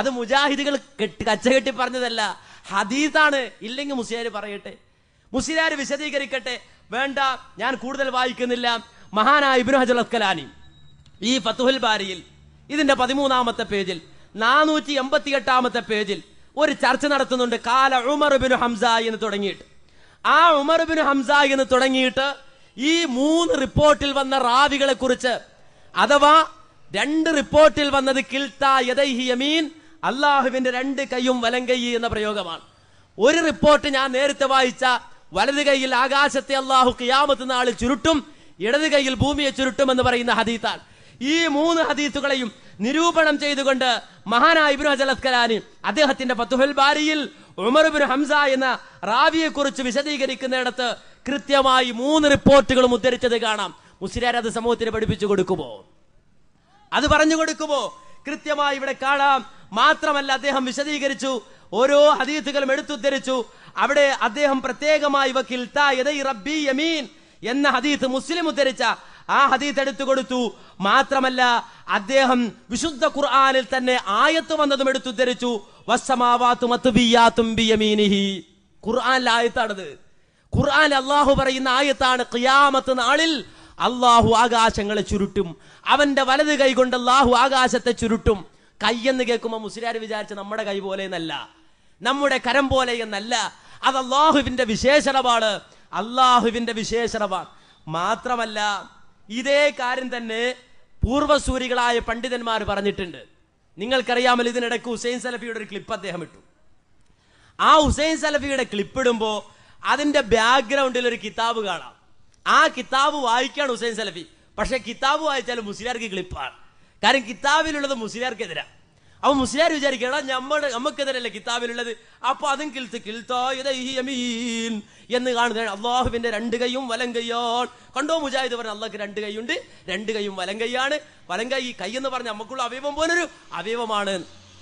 അത് മുജാഹിദുകൾ കെട്ടി കച്ചകെട്ടി പറഞ്ഞതല്ല ഹദീത്താണ് ഇല്ലെങ്കിൽ മുസ്ലിയാർ പറയട്ടെ മുസ്ലിയാർ വിശദീകരിക്കട്ടെ വേണ്ട ഞാൻ കൂടുതൽ വായിക്കുന്നില്ല മഹാനായ ഇബ്നു ഹജൽ അസ്കലാനി ഈ ഫത്തുഹുൽ ബാരിയിൽ ഇതിന്റെ പതിമൂന്നാമത്തെ പേജിൽ നാനൂറ്റി എൺപത്തി എട്ടാമത്തെ പേജിൽ ഒരു ചർച്ച നടത്തുന്നുണ്ട് കാല ഉമർ ബിൻ ഹംസ എന്ന് തുടങ്ങിയിട്ട് ആ ഉമർ ബിൻ ഹംസ എന്ന് തുടങ്ങിയിട്ട് ഈ മൂന്ന് റിപ്പോർട്ടിൽ വന്ന റാവികളെ കുറിച്ച് അഥവാ രണ്ട് റിപ്പോർട്ടിൽ വന്നത് കിൽത്തീൻ യദൈഹി യമീൻ അള്ളാഹുവിന്റെ രണ്ട് കൈയും വലങ്കൈ എന്ന പ്രയോഗമാണ് ഒരു റിപ്പോർട്ട് ഞാൻ നേരത്തെ വായിച്ച വലത് കൈയിൽ ആകാശത്തെ അള്ളാഹു കിയാമത്ത് നാളിൽ ചുരുട്ടും ഇടത് കൈയിൽ ഭൂമിയെ ചുരുട്ടും എന്ന് പറയുന്ന ഹദീത്താണ് ഈ മൂന്ന് ഹദീസുകളെയും നിരൂപണം ചെയ്തുകൊണ്ട് മഹാനായ ഇബ്നു ഹജൽ അസ്കലാനി അദ്ദേഹത്തിന്റെ പത്തുഹൽ ബാരിയിൽ ഉമർ ഇബ്നു ഹംസ എന്ന റാവിയെ കുറിച്ച് വിശദീകരിക്കുന്നിടത്ത് കൃത്യമായി മൂന്ന് റിപ്പോർട്ടുകളും ഉദ്ധരിച്ചത് കാണാം മുസ്ലിയാർ അത് സമൂഹത്തിന് പഠിപ്പിച്ചു കൊടുക്കുമോ അത് പറഞ്ഞു കൊടുക്കുമോ കൃത്യമായി ഇവിടെ കാണാം മാത്രമല്ല അദ്ദേഹം വിശദീകരിച്ചു ഓരോ ഹദീസുകളും എടുത്തുദ്ധരിച്ചു അവിടെ അദ്ദേഹം പ്രത്യേകമായി വക്കിൽ എന്ന ഹദീസ് മുസ്ലിം ഉദ്ധരിച്ച ആ ഹദീത്ത് എടുത്തു കൊടുത്തു മാത്രമല്ല അദ്ദേഹം വിശുദ്ധ ഖുർആാനിൽ തന്നെ ആയത്ത് വന്നതും എടുത്തുദ്ധരിച്ചു ഖുർആാനിലെ ആയത്താണത് ഖുർആൻ അള്ളാഹു പറയുന്ന ആയത്താണ് ഖിയാമത്ത് നാളിൽ അള്ളാഹു ആകാശങ്ങളെ ചുരുട്ടും അവന്റെ വലത് കൈ കൊണ്ട് അള്ളാഹു ആകാശത്തെ ചുരുട്ടും കൈ എന്ന് കേൾക്കുമ്പോൾ മുസ്ലിയാർ വിചാരിച്ച നമ്മുടെ കൈ പോലെ എന്നല്ല നമ്മുടെ കരം പോലെ എന്നല്ല അത് അള്ളാഹുവിന്റെ വിശേഷണമാണ് അള്ളാഹുവിന്റെ വിശേഷണമാണ് മാത്രമല്ല ഇതേ കാര്യം തന്നെ പൂർവ്വസൂരികളായ പണ്ഡിതന്മാർ പറഞ്ഞിട്ടുണ്ട് നിങ്ങൾക്കറിയാമല്ലോ ഇതിനിടയ്ക്ക് ഹുസൈൻ സലഫിയുടെ ഒരു ക്ലിപ്പ് അദ്ദേഹം ഇട്ടു ആ ഹുസൈൻ സലഫിയുടെ ക്ലിപ്പ് ഇടുമ്പോൾ അതിന്റെ ബാക്ക്ഗ്രൗണ്ടിൽ ഒരു കിതാബ് കാണാം ആ കിതാബ് വായിക്കാണ് ഹുസൈൻ സലഫി പക്ഷെ കിതാബ് വായിച്ചാൽ മുസ്ലിയാർക്ക് ക്ലിപ്പാണ് കാരണം കിതാബിലുള്ളത് മുസ്ലിയാർക്കെതിരാണ് അപ്പൊ മുസ്ലിയാർ വിചാരിക്കണം നമ്മുടെ നമുക്കെതിരല്ലേ കിതാബിലുള്ളത് അപ്പൊ അതും കിൽത്ത് കിൽത്തോയമീൻ എന്ന് കാണുന്നതാണ് അള്ളാഹുവിന്റെ രണ്ട് കൈയും വലം കയ്യോൾ കണ്ടോ മുജാഹിദ് പറഞ്ഞ അള്ളാഹ്ക്ക് രണ്ട് കൈയുണ്ട് രണ്ട് കൈയും വലം കൈയാണ് വലം കൈ കൈ എന്ന് പറഞ്ഞ നമുക്കുള്ള അവയവം പോലൊരു അവയവമാണ്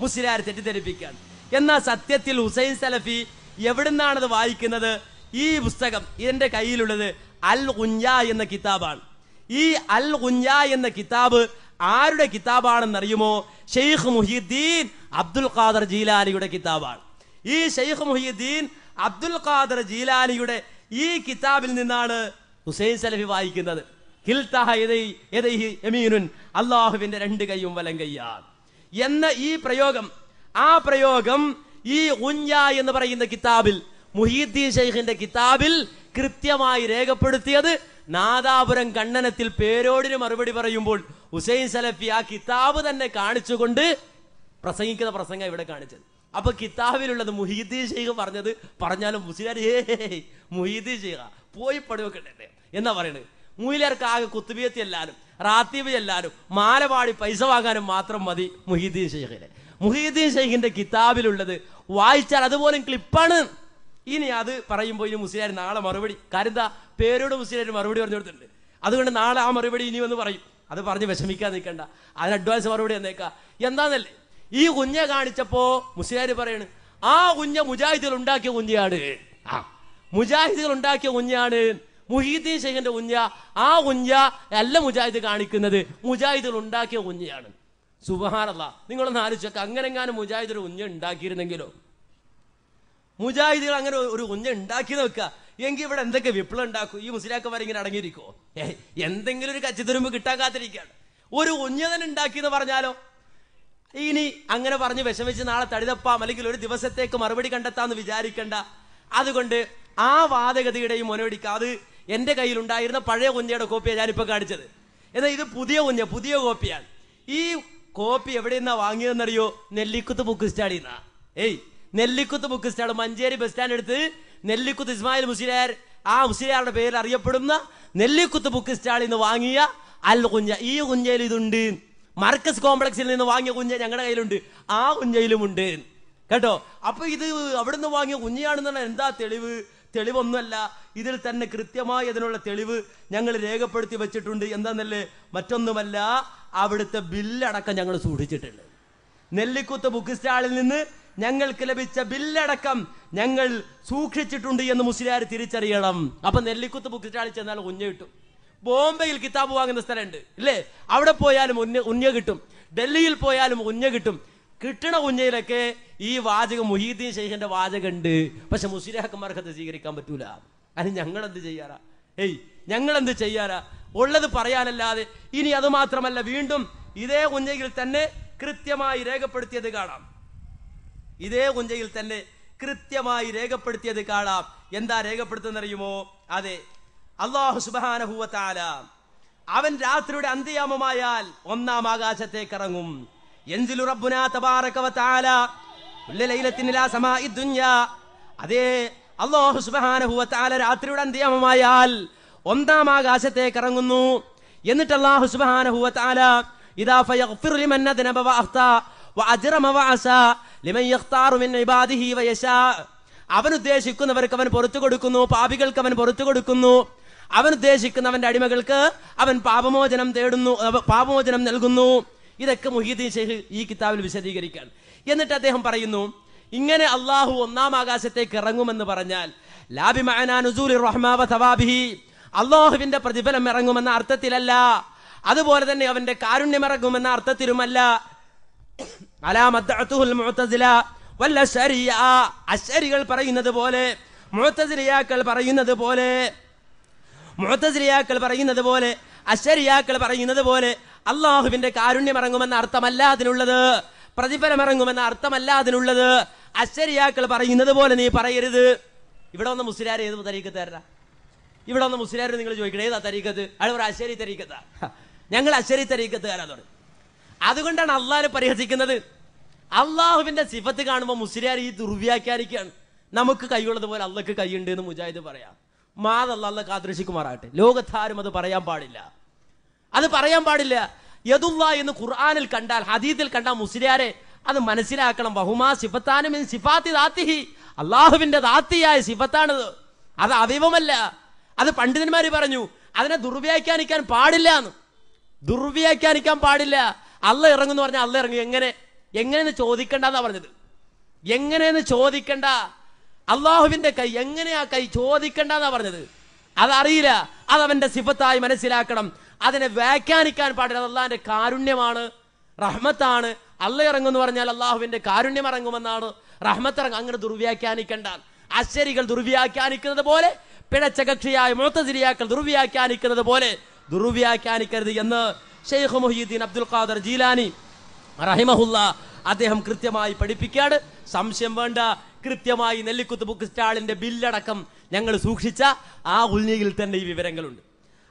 മുസ്ലിയാർ തെറ്റിദ്ധരിപ്പിക്കാൻ എന്നാ സത്യത്തിൽ ഹുസൈൻ സലഫി എവിടുന്നാണത് വായിക്കുന്നത് ഈ പുസ്തകം ഇതിന്റെ കയ്യിലുള്ളത് അൽ ഉഞ്ഞ എന്ന കിതാബാണ് ഈ അൽ ഉഞ്ഞ എന്ന കിതാബ് ആരുടെ കിതാബാണെന്നറിയുമോ ഷെയ്ഖ് മുഹീദ്ദീൻ അബ്ദുൽ ഖാദർ ജീലാലിയുടെ കിതാബാണ് ഈ ഷെയ്ഖ് മുഹീദ്ദീൻ അബ്ദുൽ ഖാദർ ജീലാലിയുടെ ഈ കിതാബിൽ നിന്നാണ് ഹുസൈൻ സലഫി വായിക്കുന്നത് അള്ളാഹുവിന്റെ രണ്ട് കൈയും വലം കയ്യാ എന്ന ഈ പ്രയോഗം ആ പ്രയോഗം ഈ ഉഞ്ഞ എന്ന് പറയുന്ന കിതാബിൽ മുഹീദ്ദീൻ ഷെയ്ഖിന്റെ കിതാബിൽ കൃത്യമായി രേഖപ്പെടുത്തിയത് നാദാപുരം കണ്ണനത്തിൽ പേരോടിന് മറുപടി പറയുമ്പോൾ ഹുസൈൻ സലഫി ആ കിതാബ് തന്നെ കാണിച്ചുകൊണ്ട് പ്രസംഗിക്കുന്ന പ്രസംഗം ഇവിടെ കാണിച്ചത് അപ്പൊ കിതാബിലുള്ളത് മുഹീദ്ദീൻ ഷെയ്ഖ് പറഞ്ഞത് പറഞ്ഞാലും മുസ്ലിം ഏയ് മുഹീദ്ദീൻ ഷെയ്ഖ പോയി പടുവെക്കട്ടെ എന്നാ പറയുന്നത് മൂലിയർക്ക് ആകെ കുത്തുബിയത്തി എല്ലാവരും റാത്തീബ് എല്ലാവരും മാലപാടി പൈസ വാങ്ങാനും മാത്രം മതി മുഹീദ്ദീൻ ഷെയ്ഖിനെ മുഹീദ്ദീൻ ഷെയ്ഖിന്റെ കിതാബിലുള്ളത് വായിച്ചാൽ അതുപോലും ക്ലിപ്പാണ് ഇനി അത് പറയുമ്പോൾ ഇനി മുസ്ലിയാർ നാളെ മറുപടി കാര്യം എന്താ പേരോട് മുസ്ലിയാർ മറുപടി പറഞ്ഞു കൊടുത്തിട്ടുണ്ട് അതുകൊണ്ട് നാളെ ആ മറുപടി ഇനി വന്ന് പറയും അത് പറഞ്ഞ് വിഷമിക്കാൻ നിൽക്കണ്ട അതിന് അഡ്വാൻസ് മറുപടി തന്നേക്കാം എന്താന്നല്ലേ ഈ കുഞ്ഞെ കാണിച്ചപ്പോ മുസ്ലിയാർ പറയാണ് ആ കുഞ്ഞ മുജാഹിദുകൾ ഉണ്ടാക്കിയ കുഞ്ഞാണ് ആ മുജാഹിദുകൾ ഉണ്ടാക്കിയ കുഞ്ഞാണ് മുഹീദ്ദീൻ ഷെയ്ഖിന്റെ കുഞ്ഞ ആ കുഞ്ഞ അല്ല മുജാഹിദ് കാണിക്കുന്നത് മുജാഹിദുകൾ ഉണ്ടാക്കിയ കുഞ്ഞയാണ് സുബഹാനല്ല നിങ്ങളൊന്ന് ആലോചിച്ചൊക്കെ അങ്ങനെങ്ങാനും മുജാഹിദ് ഒരു കുഞ്ഞ ഉണ്ടാക്കിയിരുന്നെങ്കിലോ മുജാഹിദികൾ അങ്ങനെ ഒരു കുഞ്ഞ ഉണ്ടാക്കി നോക്കുക എങ്കിൽ ഇവിടെ എന്തൊക്കെ വിപ്ലവം ഉണ്ടാക്കും ഈ മുസ്ലിയാക്കന്മാർ ഇങ്ങനെ അടങ്ങിയിരിക്കുമോ എന്തെങ്കിലും ഒരു കച്ചിത്തുരുമ്പ് കിട്ടാൻ കാത്തിരിക്കുകയാണ് ഒരു തന്നെ ഉണ്ടാക്കി എന്ന് പറഞ്ഞാലോ ഇനി അങ്ങനെ പറഞ്ഞ് വിഷമിച്ച് നാളെ തടിതപ്പാം അല്ലെങ്കിൽ ഒരു ദിവസത്തേക്ക് മറുപടി കണ്ടെത്താന്ന് വിചാരിക്കണ്ട അതുകൊണ്ട് ആ വാദഗതിയുടെയും അത് എന്റെ കയ്യിലുണ്ടായിരുന്ന പഴയ കുഞ്ഞയുടെ കോപ്പിയാണ് ഞാനിപ്പോ കാണിച്ചത് എന്നാൽ ഇത് പുതിയ കുഞ്ഞ പുതിയ കോപ്പിയാണ് ഈ കോപ്പി എവിടെ നിന്നാ വാങ്ങിയതെന്നറിയോ നെല്ലിക്കുത്ത് ബുക്ക് സ്റ്റാഡിന്നാ ഏയ് Nellikuth book stall Manjeri bus stand എടുത്ത് നെല്ലിക്കുത്ത് ഇസ്മായിൽ മുസിലാർ ആ മുസ്ലിയാരുടെ പേരിൽ അറിയപ്പെടുന്ന നെല്ലിക്കുത്ത് ബുക്ക് സ്റ്റാളിൽ നിന്ന് വാങ്ങിയ അൽ കുഞ്ഞ ഈ കുഞ്ഞയിൽ ഇതുണ്ട് മർക്കസ് കോംപ്ലക്സിൽ നിന്ന് വാങ്ങിയ കുഞ്ഞ ഞങ്ങളുടെ കയ്യിലുണ്ട് ആ കുഞ്ഞയിലുമുണ്ട് കേട്ടോ അപ്പൊ ഇത് അവിടുന്ന് വാങ്ങിയ കുഞ്ഞയാണെന്നുള്ള എന്താ തെളിവ് തെളിവൊന്നുമല്ല ഇതിൽ തന്നെ കൃത്യമായി അതിനുള്ള തെളിവ് ഞങ്ങൾ രേഖപ്പെടുത്തി വെച്ചിട്ടുണ്ട് എന്താന്നല്ലേ മറ്റൊന്നുമല്ല അവിടുത്തെ ബില്ലടക്കം ഞങ്ങൾ സൂക്ഷിച്ചിട്ടുണ്ട് നെല്ലിക്കുത്ത് ബുക്ക് സ്റ്റാളിൽ നിന്ന് ഞങ്ങൾക്ക് ലഭിച്ച ബില്ലടക്കം ഞങ്ങൾ സൂക്ഷിച്ചിട്ടുണ്ട് എന്ന് മുസ്ലിയാർ തിരിച്ചറിയണം അപ്പൊ നെല്ലിക്കുത്ത് ബുക്ക് ചെന്നാൽ ഉഞ്ഞ കിട്ടും ബോംബെയിൽ കിതാബ് വാങ്ങുന്ന സ്ഥലമുണ്ട് ഇല്ലേ അവിടെ പോയാലും ഉന്ന ഉഞ്ഞ കിട്ടും ഡൽഹിയിൽ പോയാലും ഉഞ്ഞ കിട്ടും കിട്ടണ ഉഞ്ഞയിലൊക്കെ ഈ വാചകം മുഹീദ്ദീൻ ശേഖന്റെ വാചകം ഉണ്ട് പക്ഷെ മുസ്ലിഹാക്കന്മാർക്ക് അത് സ്വീകരിക്കാൻ പറ്റൂല അത് ഞങ്ങൾ എന്ത് ചെയ്യാറാ ഏയ് ഞങ്ങൾ എന്ത് ചെയ്യാറാ ഉള്ളത് പറയാനല്ലാതെ ഇനി അത് മാത്രമല്ല വീണ്ടും ഇതേ ഉഞ്ഞയിൽ തന്നെ കൃത്യമായി രേഖപ്പെടുത്തിയത് കാണാം ഇതേ ഗുഞ്ചയിൽ തന്നെ കൃത്യമായി രേഖപ്പെടുത്തിയത് കാണാം എന്താ രേഖപ്പെടുത്തുന്ന അറിയുമോ അതെ അള്ളാഹു സുബാനഹുവത്താല അവൻ രാത്രിയുടെ അന്ത്യയാമമായാൽ ഒന്നാം ആകാശത്തേക്ക് ഇറങ്ങും എൻസിലു റബ്ബുന തബാറക്കവത്താല അതേ അള്ളാഹു സുബാനഹുവത്താല രാത്രിയുടെ അന്ത്യയാമമായാൽ ഒന്നാം ആകാശത്തേക്ക് ഇറങ്ങുന്നു എന്നിട്ട് അള്ളാഹു സുബാനഹുവത്താല ഇതാ ഫയഗ്ഫിറു ലിമൻ അദ്നബ വഅഖ്താ അവൻ ഉദ്ദേശിക്കുന്നവർക്ക് അവൻ പുറത്തു കൊടുക്കുന്നു പാപികൾക്ക് അവൻ പുറത്തു കൊടുക്കുന്നു അവൻ ഉദ്ദേശിക്കുന്നവന്റെ അടിമകൾക്ക് അവൻ പാപമോചനം തേടുന്നു പാപമോചനം നൽകുന്നു ഇതൊക്കെ മുഹീദ്ദീൻ ഷെയ്ഖ് ഈ കിതാബിൽ വിശദീകരിക്കാൻ എന്നിട്ട് അദ്ദേഹം പറയുന്നു ഇങ്ങനെ അള്ളാഹു ഒന്നാം ആകാശത്തേക്ക് ഇറങ്ങുമെന്ന് പറഞ്ഞാൽ ലാബി അള്ളാഹുവിന്റെ പ്രതിഫലം ഇറങ്ങുമെന്ന അർത്ഥത്തിലല്ല അതുപോലെ തന്നെ അവന്റെ കാരുണ്യം ഇറങ്ങുമെന്ന അർത്ഥത്തിലുമല്ല അശ്ശരികൾ പറയുന്നത് പോലെ മുഹത്തസിലിയാക്കൾ പറയുന്നത് പോലെ മുഹത്തസിലിയാക്കൾ പറയുന്നത് പോലെ അശ്ശരിയാക്കൾ പറയുന്നത് പോലെ അള്ളാഹുവിന്റെ കാരുണ്യം ഇറങ്ങുമെന്ന അർത്ഥമല്ല അതിനുള്ളത് പ്രതിഫലം ഇറങ്ങുമെന്ന അർത്ഥമല്ല അതിനുള്ളത് അശ്ശരിയാക്കൾ പറയുന്നത് പോലെ നീ പറയരുത് ഇവിടെ വന്ന മുസ്ലിയാർ ഏത് തരാ ഇവിടെ വന്ന മുസ്ലിയാർ നിങ്ങൾ ചോദിക്കണേ ഏതാ തരീക്കത്ത് അയാൾ പറയും തരീക്കത്താ ഞങ്ങൾ തരീക്കത്ത് തരീക്കത്തുകാരാന്ന് തുടങ്ങി അതുകൊണ്ടാണ് അള്ളാഹിനെ പരിഹസിക്കുന്നത് അള്ളാഹുവിന്റെ സിഫത്ത് കാണുമ്പോൾ മുസ്ലിയാർ ഈ ദുർവ്യാഖ്യാനിക്കുകയാണ് നമുക്ക് കൈയുള്ളത് പോലെ അള്ളക്ക് കൈയുണ്ട് എന്ന് മുജാഹിദ് പറയാം മാതല്ല അല്ല കാതൃശിക്കുമാറാകട്ടെ ലോകത്താരും അത് പറയാൻ പാടില്ല അത് പറയാൻ പാടില്ല യദുല്ല എന്ന് ഖുർആാനിൽ കണ്ടാൽ ഹദീദിൽ കണ്ടാൽ മുസ്ലിയാരെ അത് മനസ്സിലാക്കണം ബഹുമാ സിഫത്താനും സിഫാത്തി ദാത്തി അള്ളാഹുവിന്റെ ദാത്തിയായ സിഫത്താണത് അത് അവയവമല്ല അത് പണ്ഡിതന്മാർ പറഞ്ഞു അതിനെ ദുർവ്യാഖ്യാനിക്കാൻ പാടില്ല എന്ന് ദുർവ്യാഖ്യാനിക്കാൻ പാടില്ല അല്ല ഇറങ്ങുന്നു പറഞ്ഞാൽ അല്ല ഇറങ്ങി എങ്ങനെ എങ്ങനെയെന്ന് ചോദിക്കണ്ടെന്നാ പറഞ്ഞത് എങ്ങനെയെന്ന് ചോദിക്കണ്ട അള്ളാഹുവിന്റെ കൈ എങ്ങനെയാ കൈ ചോദിക്കണ്ടെന്നാ പറഞ്ഞത് അതറിയില്ല അവന്റെ സിഫത്തായി മനസ്സിലാക്കണം അതിനെ വ്യാഖ്യാനിക്കാൻ പാടില്ല അള്ളാഹിന്റെ കാരുണ്യമാണ് റഹ്മത്താണ് അല്ല എന്ന് പറഞ്ഞാൽ അള്ളാഹുവിന്റെ കാരുണ്യം ഇറങ്ങുമെന്നാണ് റഹ്മത്ത് ഇറങ്ങും അങ്ങനെ ദുർവ്യാഖ്യാനിക്കേണ്ട അശ്ശരികൾ ദുർവ്യാഖ്യാനിക്കുന്നത് പോലെ പിഴച്ച കക്ഷിയായ ദുർവ്യാഖ്യാനിക്കുന്നത് പോലെ ദുർവ്യാഖ്യാനിക്കരുത് എന്ന് ഷെയ്ഖ് മൊഹീദ്ദീൻ അബ്ദുൽ ഖാദർ ജീലാനി റഹിമഹുല്ല അദ്ദേഹം കൃത്യമായി പഠിപ്പിക്കാട് സംശയം വേണ്ട കൃത്യമായി നെല്ലിക്കുത്ത് ബുക്ക് സ്റ്റാളിന്റെ ബില്ലടക്കം ഞങ്ങൾ സൂക്ഷിച്ച ആ ഉൽനിയിൽ തന്നെ ഈ വിവരങ്ങളുണ്ട്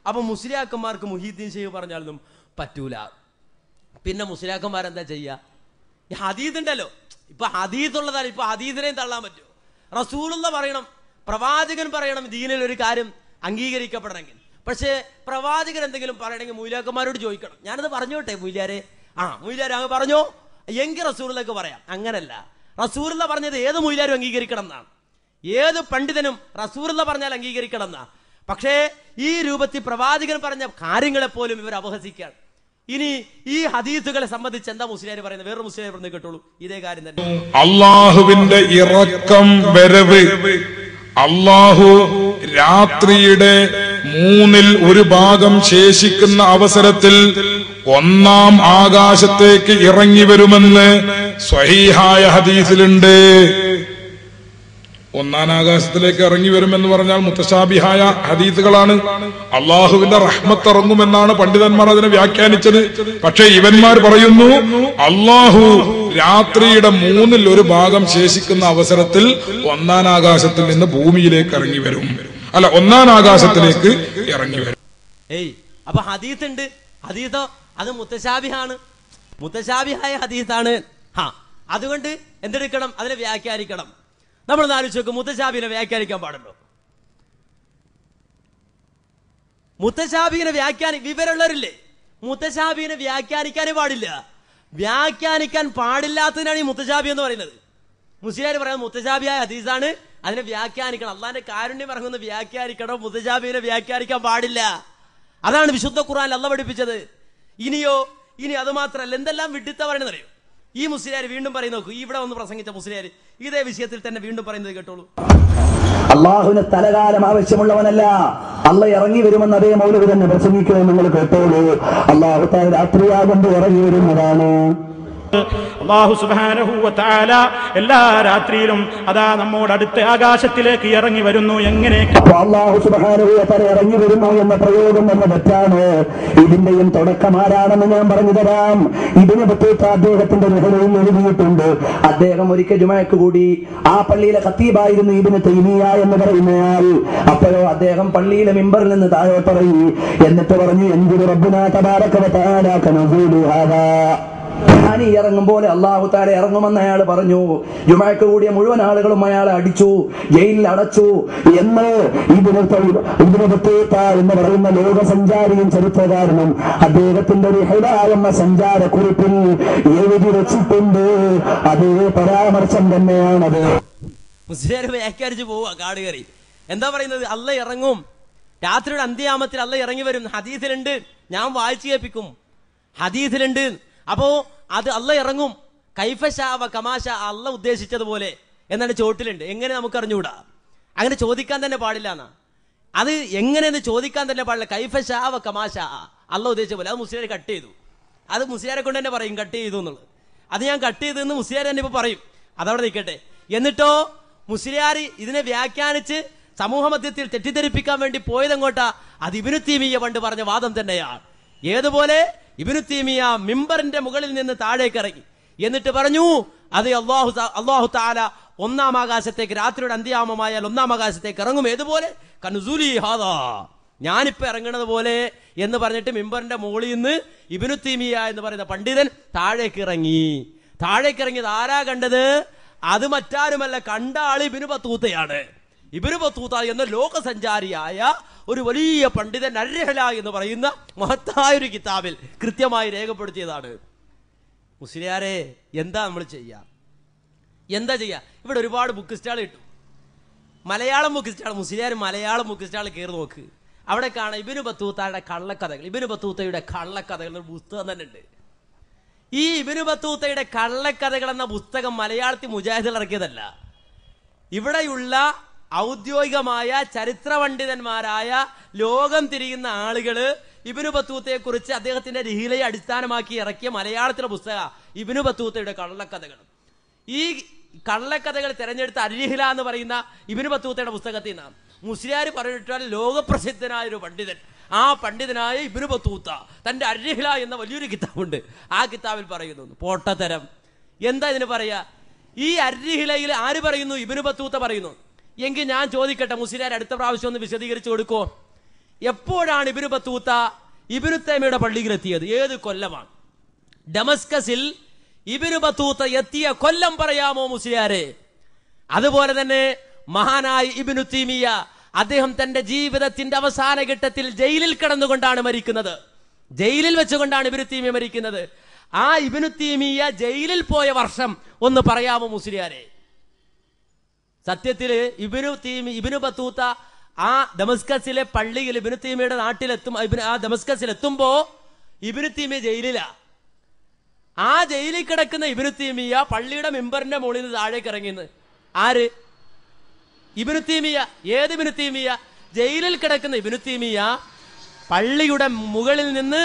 അപ്പൊ മുസ്ലിയാക്കന്മാർക്ക് മുഹീദ്ദീൻ ഷെയ്ഖ് പറഞ്ഞാലൊന്നും പറ്റൂല പിന്നെ മുസ്ലിയാക്കന്മാരെന്താ ചെയ്യുക ഈ ഹദീദ് ഉണ്ടല്ലോ ഇപ്പൊ ഹദീദ് ഉള്ളതാണ് ഇപ്പൊ ഹദീദിനെയും തള്ളാൻ പറ്റുമോ റസൂൽ പറയണം പ്രവാചകൻ പറയണം ദീനിൽ ഒരു കാര്യം അംഗീകരിക്കപ്പെടണമെങ്കിൽ പക്ഷേ പ്രവാചകൻ എന്തെങ്കിലും പറയണമെങ്കിൽ മൂലാക്കന്മാരോട് ചോദിക്കണം ഞാനത് പറഞ്ഞോട്ടെ മൂല്യാരെ ആ മൂല്യാരെ അങ്ങ് പറഞ്ഞോ എങ്കിൽ റസൂറിലേക്ക് പറയാം അങ്ങനല്ല റസൂറില്ല പറഞ്ഞത് ഏത് മൂല്യാരും അംഗീകരിക്കണം എന്നാണ് ഏത് പണ്ഡിതനും റസൂറില്ല പറഞ്ഞാൽ അംഗീകരിക്കണം എന്നാണ് പക്ഷേ ഈ രൂപത്തിൽ പ്രവാചകൻ പറഞ്ഞ കാര്യങ്ങളെപ്പോലും ഇവർ അപഹസിക്കുകയാണ് ഇനി ഈ ഹദീസുകളെ സംബന്ധിച്ച് എന്താ മുസ്ലിം പറയുന്നത് വേറൊരു മുസ്ലിം പറഞ്ഞു കേട്ടോളൂ ഇതേ കാര്യം തന്നെ അള്ളാഹുവിന്റെ ഇറക്കം വരവ് അള്ളാഹു രാത്രിയുടെ മൂന്നിൽ ഒരു ഭാഗം ശേഷിക്കുന്ന അവസരത്തിൽ ഒന്നാം ആകാശത്തേക്ക് ഇറങ്ങി വരുമെന്ന് സ്വഹീഹായ ഹദീസിലുണ്ട് ഒന്നാം ആകാശത്തിലേക്ക് ഇറങ്ങി വരുമെന്ന് പറഞ്ഞാൽ മുത്തശാബിഹായ ഹദീസുകളാണ് അള്ളാഹുവിന്റെ റഹ്മത്ത് ഇറങ്ങുമെന്നാണ് പണ്ഡിതന്മാർ അതിനെ വ്യാഖ്യാനിച്ചത് പക്ഷേ ഇവന്മാർ പറയുന്നു അള്ളാഹു രാത്രിയുടെ മൂന്നിൽ ഒരു ഭാഗം ശേഷിക്കുന്ന അവസരത്തിൽ ഒന്നാം ആകാശത്തിൽ നിന്ന് ഭൂമിയിലേക്ക് ഇറങ്ങി വരും അല്ല ഒന്നാം ആകാശത്തിലേക്ക് ഇറങ്ങി വരും ഏയ് അപ്പൊ ഹദീത്ത് ഉണ്ട് ഹദീത്തോ അത് മുത്തശാബിഹാണ് മുത്തശാബിഹായ ഹദീത്താണ് ഹാ അതുകൊണ്ട് എന്തെടുക്കണം അതിനെ വ്യാഖ്യാനിക്കണം നമ്മൾ ആലോചിച്ച് നോക്കും മുത്തശാബിനെ വ്യാഖ്യാനിക്കാൻ പാടുണ്ടോ മുത്തശാബിനെ വ്യാഖ്യാനി വിവരമുള്ളവരില്ലേ മുത്തശാബിനെ വ്യാഖ്യാനിക്കാനേ പാടില്ല വ്യാഖ്യാനിക്കാൻ പാടില്ലാത്തതിനാണ് ഈ മുത്തശാബി എന്ന് പറയുന്നത് മുസ്ലിയാർ പറയുന്നത് മുത്തശാബിയായ ഹദീസാണ് അതിനെ വ്യാഖ്യാനിക്കണം അള്ളാന്റെ കാരുണ്യം ഇറങ്ങുന്ന വ്യാഖ്യാനിക്കണം മുതജാബിനെ വ്യാഖ്യാനിക്കാൻ പാടില്ല അതാണ് വിശുദ്ധ ഖുർആൻ അല്ല പഠിപ്പിച്ചത് ഇനിയോ ഇനി അത് മാത്രല്ല എന്തെല്ലാം വിഡിത്ത അറിയോ ഈ മുസ്ലിയാർ വീണ്ടും പറയും നോക്കൂ ഇവിടെ വന്ന് പ്രസംഗിച്ച മുസ്ലിയാർ ഇതേ വിഷയത്തിൽ തന്നെ വീണ്ടും പറയുന്നത് കേട്ടോളൂ അള്ളാഹുവിന് തലകാലം ആവശ്യമുള്ളവനല്ല അല്ല ഇറങ്ങി വരുമെന്ന് അതേ മൗലവി തന്നെ പ്രസംഗിക്കുന്നത് നിങ്ങൾ കേട്ടോളൂ അള്ളാഹു രാത്രിയാകുമ്പോൾ ഇറങ്ങി വരുന്നതാണ് അള്ളാഹു സുബാനഹൂവത്താല എല്ലാ രാത്രിയിലും അതാ നമ്മോട് അടുത്ത ആകാശത്തിലേക്ക് ഇറങ്ങി വരുന്നു എങ്ങനെ അള്ളാഹു സുബാനഹൂവത്താല ഇറങ്ങി വരുന്നു എന്ന പ്രയോഗം എന്ന തെറ്റാണ് ഇതിന്റെയും തുടക്കം ആരാണെന്ന് ഞാൻ പറഞ്ഞു തരാം ഇതിനെ പറ്റിയിട്ട് അദ്ദേഹത്തിന്റെ നിഹലയും എഴുതിയിട്ടുണ്ട് അദ്ദേഹം ഒരിക്കൽ ജുമയക്ക് കൂടി ആ പള്ളിയിലെ കത്തീബായിരുന്നു ഇതിന് തെയ്മിയ എന്ന് പറയുന്നയാൾ അപ്പോഴോ അദ്ദേഹം പള്ളിയിലെ മിമ്പറിൽ നിന്ന് താഴെ പറയും എന്നിട്ട് പറഞ്ഞു എന്തൊരു റബ്ബുനാ തബാരക്കവ താരാക്കനസൂലു ഹാദാ ഖുർആാനി ഇറങ്ങും പോലെ അള്ളാഹു താല ഇറങ്ങുമെന്ന് അയാൾ പറഞ്ഞു ജുമാക്ക് കൂടിയ മുഴുവൻ ആളുകളും അയാളെ അടിച്ചു ജയിലിൽ അടച്ചു എന്ന് എന്ന് പറയുന്ന ലോക സഞ്ചാരിയും ചരിത്രകാരനും അദ്ദേഹത്തിന്റെ ഒരു ഹിഡ എന്ന സഞ്ചാരക്കുറിപ്പിൽ എഴുതി വെച്ചിട്ടുണ്ട് അതേ പരാമർശം തന്നെയാണത് മുസ്ലിം വ്യാഖ്യാനിച്ചു കാട് കയറി എന്താ പറയുന്നത് അല്ല ഇറങ്ങും രാത്രിയുടെ അന്ത്യാമത്തിൽ അല്ല ഇറങ്ങി വരും ഹദീസിലുണ്ട് ഞാൻ വായിച്ചു കേൾപ്പിക്കും ഹദീസിലുണ്ട് അപ്പോ അത് അല്ല ഇറങ്ങും കൈഫശാവ കമാശ അല്ല ഉദ്ദേശിച്ചതുപോലെ എന്നാണ് ചോട്ടിലുണ്ട് എങ്ങനെ നമുക്ക് അറിഞ്ഞുകൂടാ അങ്ങനെ ചോദിക്കാൻ തന്നെ പാടില്ല എന്നാ അത് എങ്ങനെയെന്ന് ചോദിക്കാൻ തന്നെ പാടില്ല കൈഫശാവ കമാശ അല്ല ഉദ്ദേശിച്ച പോലെ അത് മുസ്ലിയാരെ കട്ട് ചെയ്തു അത് മുസ്ലിയാരെ കൊണ്ട് തന്നെ പറയും കട്ട് ചെയ്തു എന്നുള്ളത് അത് ഞാൻ കട്ട് എന്ന് മുസ്ലിയാർ തന്നെ ഇപ്പൊ പറയും അതവിടെ നിൽക്കട്ടെ എന്നിട്ടോ മുസ്ലിയാർ ഇതിനെ വ്യാഖ്യാനിച്ച് സമൂഹമധ്യത്തിൽ തെറ്റിദ്ധരിപ്പിക്കാൻ വേണ്ടി പോയതെങ്ങോട്ടാ അത് ഇബിനു തീമിയ പണ്ട് പറഞ്ഞ വാദം തന്നെയാണ് ഏതുപോലെ ഇബിനു തീമിയ മിമ്പറിന്റെ മുകളിൽ നിന്ന് താഴേക്ക് ഇറങ്ങി എന്നിട്ട് പറഞ്ഞു അത് അള്ളാഹു അള്ളാഹു താല ഒന്നാം ആകാശത്തേക്ക് രാത്രിയുടെ അന്ത്യാമമായാൽ ഒന്നാം ആകാശത്തേക്ക് ഇറങ്ങും ഏതുപോലെ കനുസൂലി ഹാദാ ഞാനിപ്പോ ഇറങ്ങണത് പോലെ എന്ന് പറഞ്ഞിട്ട് മിമ്പറിന്റെ മുകളിൽ നിന്ന് ഇബിനു തീമിയ എന്ന് പറയുന്ന പണ്ഡിതൻ താഴേക്ക് ഇറങ്ങി താഴേക്ക് ഇറങ്ങിയത് ആരാ കണ്ടത് അത് മറ്റാരുമല്ല കണ്ട ആളി ഇബിനു ബത്തൂത്തയാണ് ഇബിന് ബത്തൂത്ത എന്ന ലോകസഞ്ചാരിയായ ഒരു വലിയ പണ്ഡിതൻ അരഹല എന്ന് പറയുന്ന മഹത്തായ ഒരു കിതാബിൽ കൃത്യമായി രേഖപ്പെടുത്തിയതാണ് മുസ്ലിയാരെ എന്താ നമ്മൾ ചെയ്യുക എന്താ ചെയ്യുക ഇവിടെ ഒരുപാട് ബുക്ക് സ്റ്റാൾ കിട്ടും Malayalam book stall Musliyar Malayalam book stall കയറി നോക്ക് അവിടെ കാണാം ഇബിനു ബത്തൂത്തയുടെ കള്ളക്കഥകൾ ഇബിനു ബത്തൂത്തയുടെ കള്ളക്കഥകൾ ഒരു പുസ്തകം തന്നെ ഉണ്ട് ഈ ഇബിനു ബത്തൂത്തയുടെ കള്ളക്കഥകൾ എന്ന പുസ്തകം മലയാളത്തിൽ മുജാഹിദ് ഇറക്കിയതല്ല ഇവിടെയുള്ള ഔദ്യോഗികമായ പണ്ഡിതന്മാരായ ലോകം തിരിയുന്ന ആളുകള് ഇബിനു ബത്തൂത്തയെ കുറിച്ച് അദ്ദേഹത്തിന്റെ ലഹീലയെ അടിസ്ഥാനമാക്കി ഇറക്കിയ മലയാളത്തിലെ പുസ്തക ഇബിനു ബത്തൂത്തയുടെ കള്ളക്കഥകൾ ഈ കള്ളക്കഥകൾ തെരഞ്ഞെടുത്ത അരിഹില എന്ന് പറയുന്ന ഇബിനു ബത്തൂത്തയുടെ പുസ്തകത്തിൽ നിന്നാണ് മുസ്ലിയാർ പറഞ്ഞിട്ടാൽ ലോകപ്രസിദ്ധനായ ഒരു പണ്ഡിതൻ ആ പണ്ഡിതനായ ഇബിനു ബത്തൂത്ത തന്റെ അരിഹില എന്ന വലിയൊരു കിതാബുണ്ട് ആ കിതാബിൽ പറയുന്നു പോട്ടതരം എന്താ ഇതിന് പറയാ ഈ അരിഹിലയിൽ ആര് പറയുന്നു ഇബിനു ബത്തൂത്ത പറയുന്നു എങ്കിൽ ഞാൻ ചോദിക്കട്ടെ മുസ്ലിരാർ അടുത്ത പ്രാവശ്യം ഒന്ന് വിശദീകരിച്ചു കൊടുക്കോ എപ്പോഴാണ് ഇബിനു ബത്തൂത്ത ഇബിനു തേമയുടെ പള്ളിയിലെത്തിയത് ഏത് കൊല്ലമാണ് ഡമസ്കസിൽ ഇബിനു ബത്തൂത്ത എത്തിയ കൊല്ലം പറയാമോ മുസ്ലിയാരെ അതുപോലെ തന്നെ മഹാനായ ഇബിനു തീമിയ അദ്ദേഹം തന്റെ ജീവിതത്തിന്റെ അവസാന ഘട്ടത്തിൽ ജയിലിൽ കിടന്നുകൊണ്ടാണ് മരിക്കുന്നത് ജയിലിൽ വെച്ചുകൊണ്ടാണ് ഇബിനു തീമിയ മരിക്കുന്നത് ആ ഇബിനു തീമിയ ജയിലിൽ പോയ വർഷം ഒന്ന് പറയാമോ മുസ്ലിയാരെ സത്യത്തിൽ ഇബിനു തീമി ഇബിനു ബത്തൂത്ത ആ ദമസ്കസിലെ പള്ളിയിൽ ഇബിനു തീമിയുടെ നാട്ടിലെത്തും ആ ദമസ്കസിലെത്തുമ്പോ ഇബിനു തീമി ജയിലിലാ ആ ജയിലിൽ കിടക്കുന്ന ഇബിനു തീമിയ പള്ളിയുടെ മെമ്പറിന്റെ മുകളിൽ നിന്ന് താഴേക്ക് ഇറങ്ങിന്ന് ആര് ഇബിനു തീമിയ ഏത് ഇബിനു തീമിയ ജയിലിൽ കിടക്കുന്ന ഇബിനു തീമിയ പള്ളിയുടെ മുകളിൽ നിന്ന്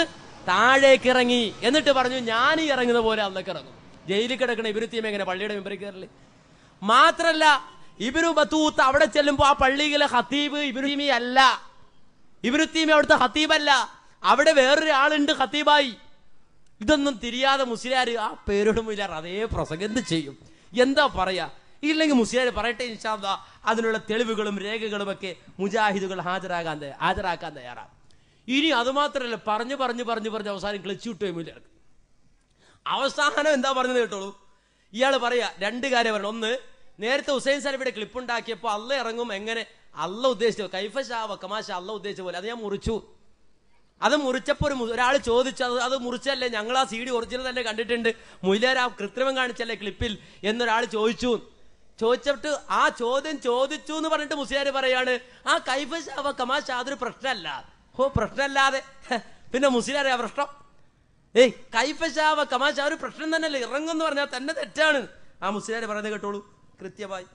താഴേക്ക് ഇറങ്ങി എന്നിട്ട് പറഞ്ഞു ഞാൻ ഇറങ്ങുന്ന പോലെ അന്നൊക്കെ ഇറങ്ങും ജയിലിൽ കിടക്കുന്ന ഇബിനു തീമി എങ്ങനെ പള്ളിയുടെ മെമ്പറിൽ കയറില്ലേ മാത്രല്ല ഇബിനു ബത്തൂത്ത് അവിടെ ചെല്ലുമ്പോൾ ആ പള്ളിയിലെ ഹത്തീബ് ഇബിനുത്തീമി അല്ല ഇബിനുത്തീമി അവിടുത്തെ ഹത്തീബല്ല അവിടെ വേറൊരാളുണ്ട് ഹത്തീബായി ഇതൊന്നും തിരിയാതെ മുസ്ലിയാർ ആ മുല്ലാർ അതേ പ്രസംഗം എന്ത് ചെയ്യും എന്താ പറയാ ഇല്ലെങ്കിൽ മുസ്ലിയാർ പറയട്ടെ ഇൻഷാദ അതിനുള്ള തെളിവുകളും രേഖകളും ഒക്കെ മുജാഹിദുകൾ ഹാജരാകാൻ ഹാജരാക്കാൻ തയ്യാറാണ് ഇനി അതുമാത്രല്ല പറഞ്ഞു പറഞ്ഞു പറഞ്ഞു പറഞ്ഞ് അവസാനം ക്ലച്ച് കിട്ടുകയും ഇല്ല അവസാനം എന്താ പറഞ്ഞത് കേട്ടോളൂ ഇയാൾ പറയാ രണ്ട് കാര്യം പറഞ്ഞു ഒന്ന് നേരത്തെ ഹുസൈൻ സാലിബിയുടെ ക്ലിപ്പ് ഉണ്ടാക്കിയപ്പോൾ അല്ല ഇറങ്ങും എങ്ങനെ അല്ല ഉദ്ദേശിച്ച കൈഫ വക്കമാ ഷാ അല്ല ഉദ്ദേശിച്ച പോലെ അത് ഞാൻ മുറിച്ചു അത് മുറിച്ചപ്പോൾ ഒരു ഒരാൾ ചോദിച്ചു അത് അത് മുറിച്ചല്ലേ ഞങ്ങൾ ആ സി ഡി ഒറിജിനൽ തന്നെ കണ്ടിട്ടുണ്ട് മുയിലേർ ആ കൃത്രിമം കാണിച്ചല്ലേ ക്ലിപ്പിൽ എന്നൊരാൾ ചോദിച്ചു ചോദിച്ചിട്ട് ആ ചോദ്യം ചോദിച്ചു എന്ന് പറഞ്ഞിട്ട് മുസ്ലിയാർ പറയാണ് ആ കൈഫ വക്കമാ ഷാ അതൊരു പ്രശ്നമല്ല ഓ പ്രശ്നമല്ലാതെ പിന്നെ മുസ്ലിയാരെ ആ പ്രശ്നം ഏയ് കൈഫ വക്കമാ ഷാ ഒരു പ്രശ്നം തന്നെയല്ലേ ഇറങ്ങും എന്ന് പറഞ്ഞാൽ തന്നെ തെറ്റാണ് ആ മുസ്ലിയാർ പറയുന്നത് കേട്ടോളൂ കൃത്യമായി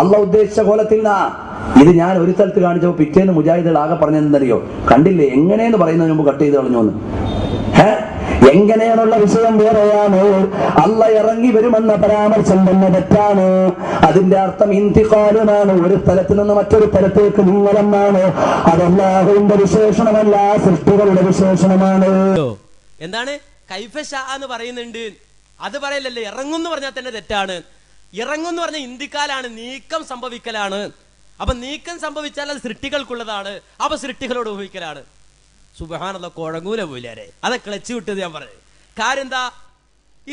അല്ല ഉദ്ദേശിച്ച കോലത്തിൽ ഇത് ഞാൻ ഒരു സ്ഥലത്ത് കാണിച്ചോ പിറ്റേന്ന് മുജാഹിദുകൾ ആകെ പറഞ്ഞെന്നറിയോ കണ്ടില്ലേ എങ്ങനെയെന്ന് പറയുന്നതിന് മുമ്പ് കട്ട് ചെയ്ത് കളഞ്ഞു വന്ന് എങ്ങനെയാണുള്ള വിഷയം വേറെയാണോ അല്ല ഇറങ്ങി വരുമെന്ന പരാമർശം തന്നെ തെറ്റാണ് അതിന്റെ അർത്ഥം ഇന്തിക്കാലുമാണ് ഒരു സ്ഥലത്ത് നിന്ന് മറ്റൊരു സ്ഥലത്തേക്ക് നിങ്ങളെന്നാണ് അതല്ലാഹുവിന്റെ വിശേഷണമല്ല സൃഷ്ടികളുടെ വിശേഷണമാണ് എന്താണ് ഷാ എന്ന് പറയുന്നുണ്ട് അത് പറയലല്ലേ ഇറങ്ങുന്നു എന്ന് പറഞ്ഞാൽ തന്നെ തെറ്റാണ് എന്ന് പറഞ്ഞ ഇന്ത്യക്കാലാണ് നീക്കം സംഭവിക്കലാണ് അപ്പൊ നീക്കം സംഭവിച്ചാൽ അത് സൃഷ്ടികൾക്കുള്ളതാണ് അപ്പൊ സൃഷ്ടികളോട് ഉപയോഗിക്കലാണ് സുബഹാനുള്ള കുഴങ്ങൂല പോയില്ലേ അതെ ക്ലച്ച് വിട്ടത് ഞാൻ പറഞ്ഞു കാര്യം എന്താ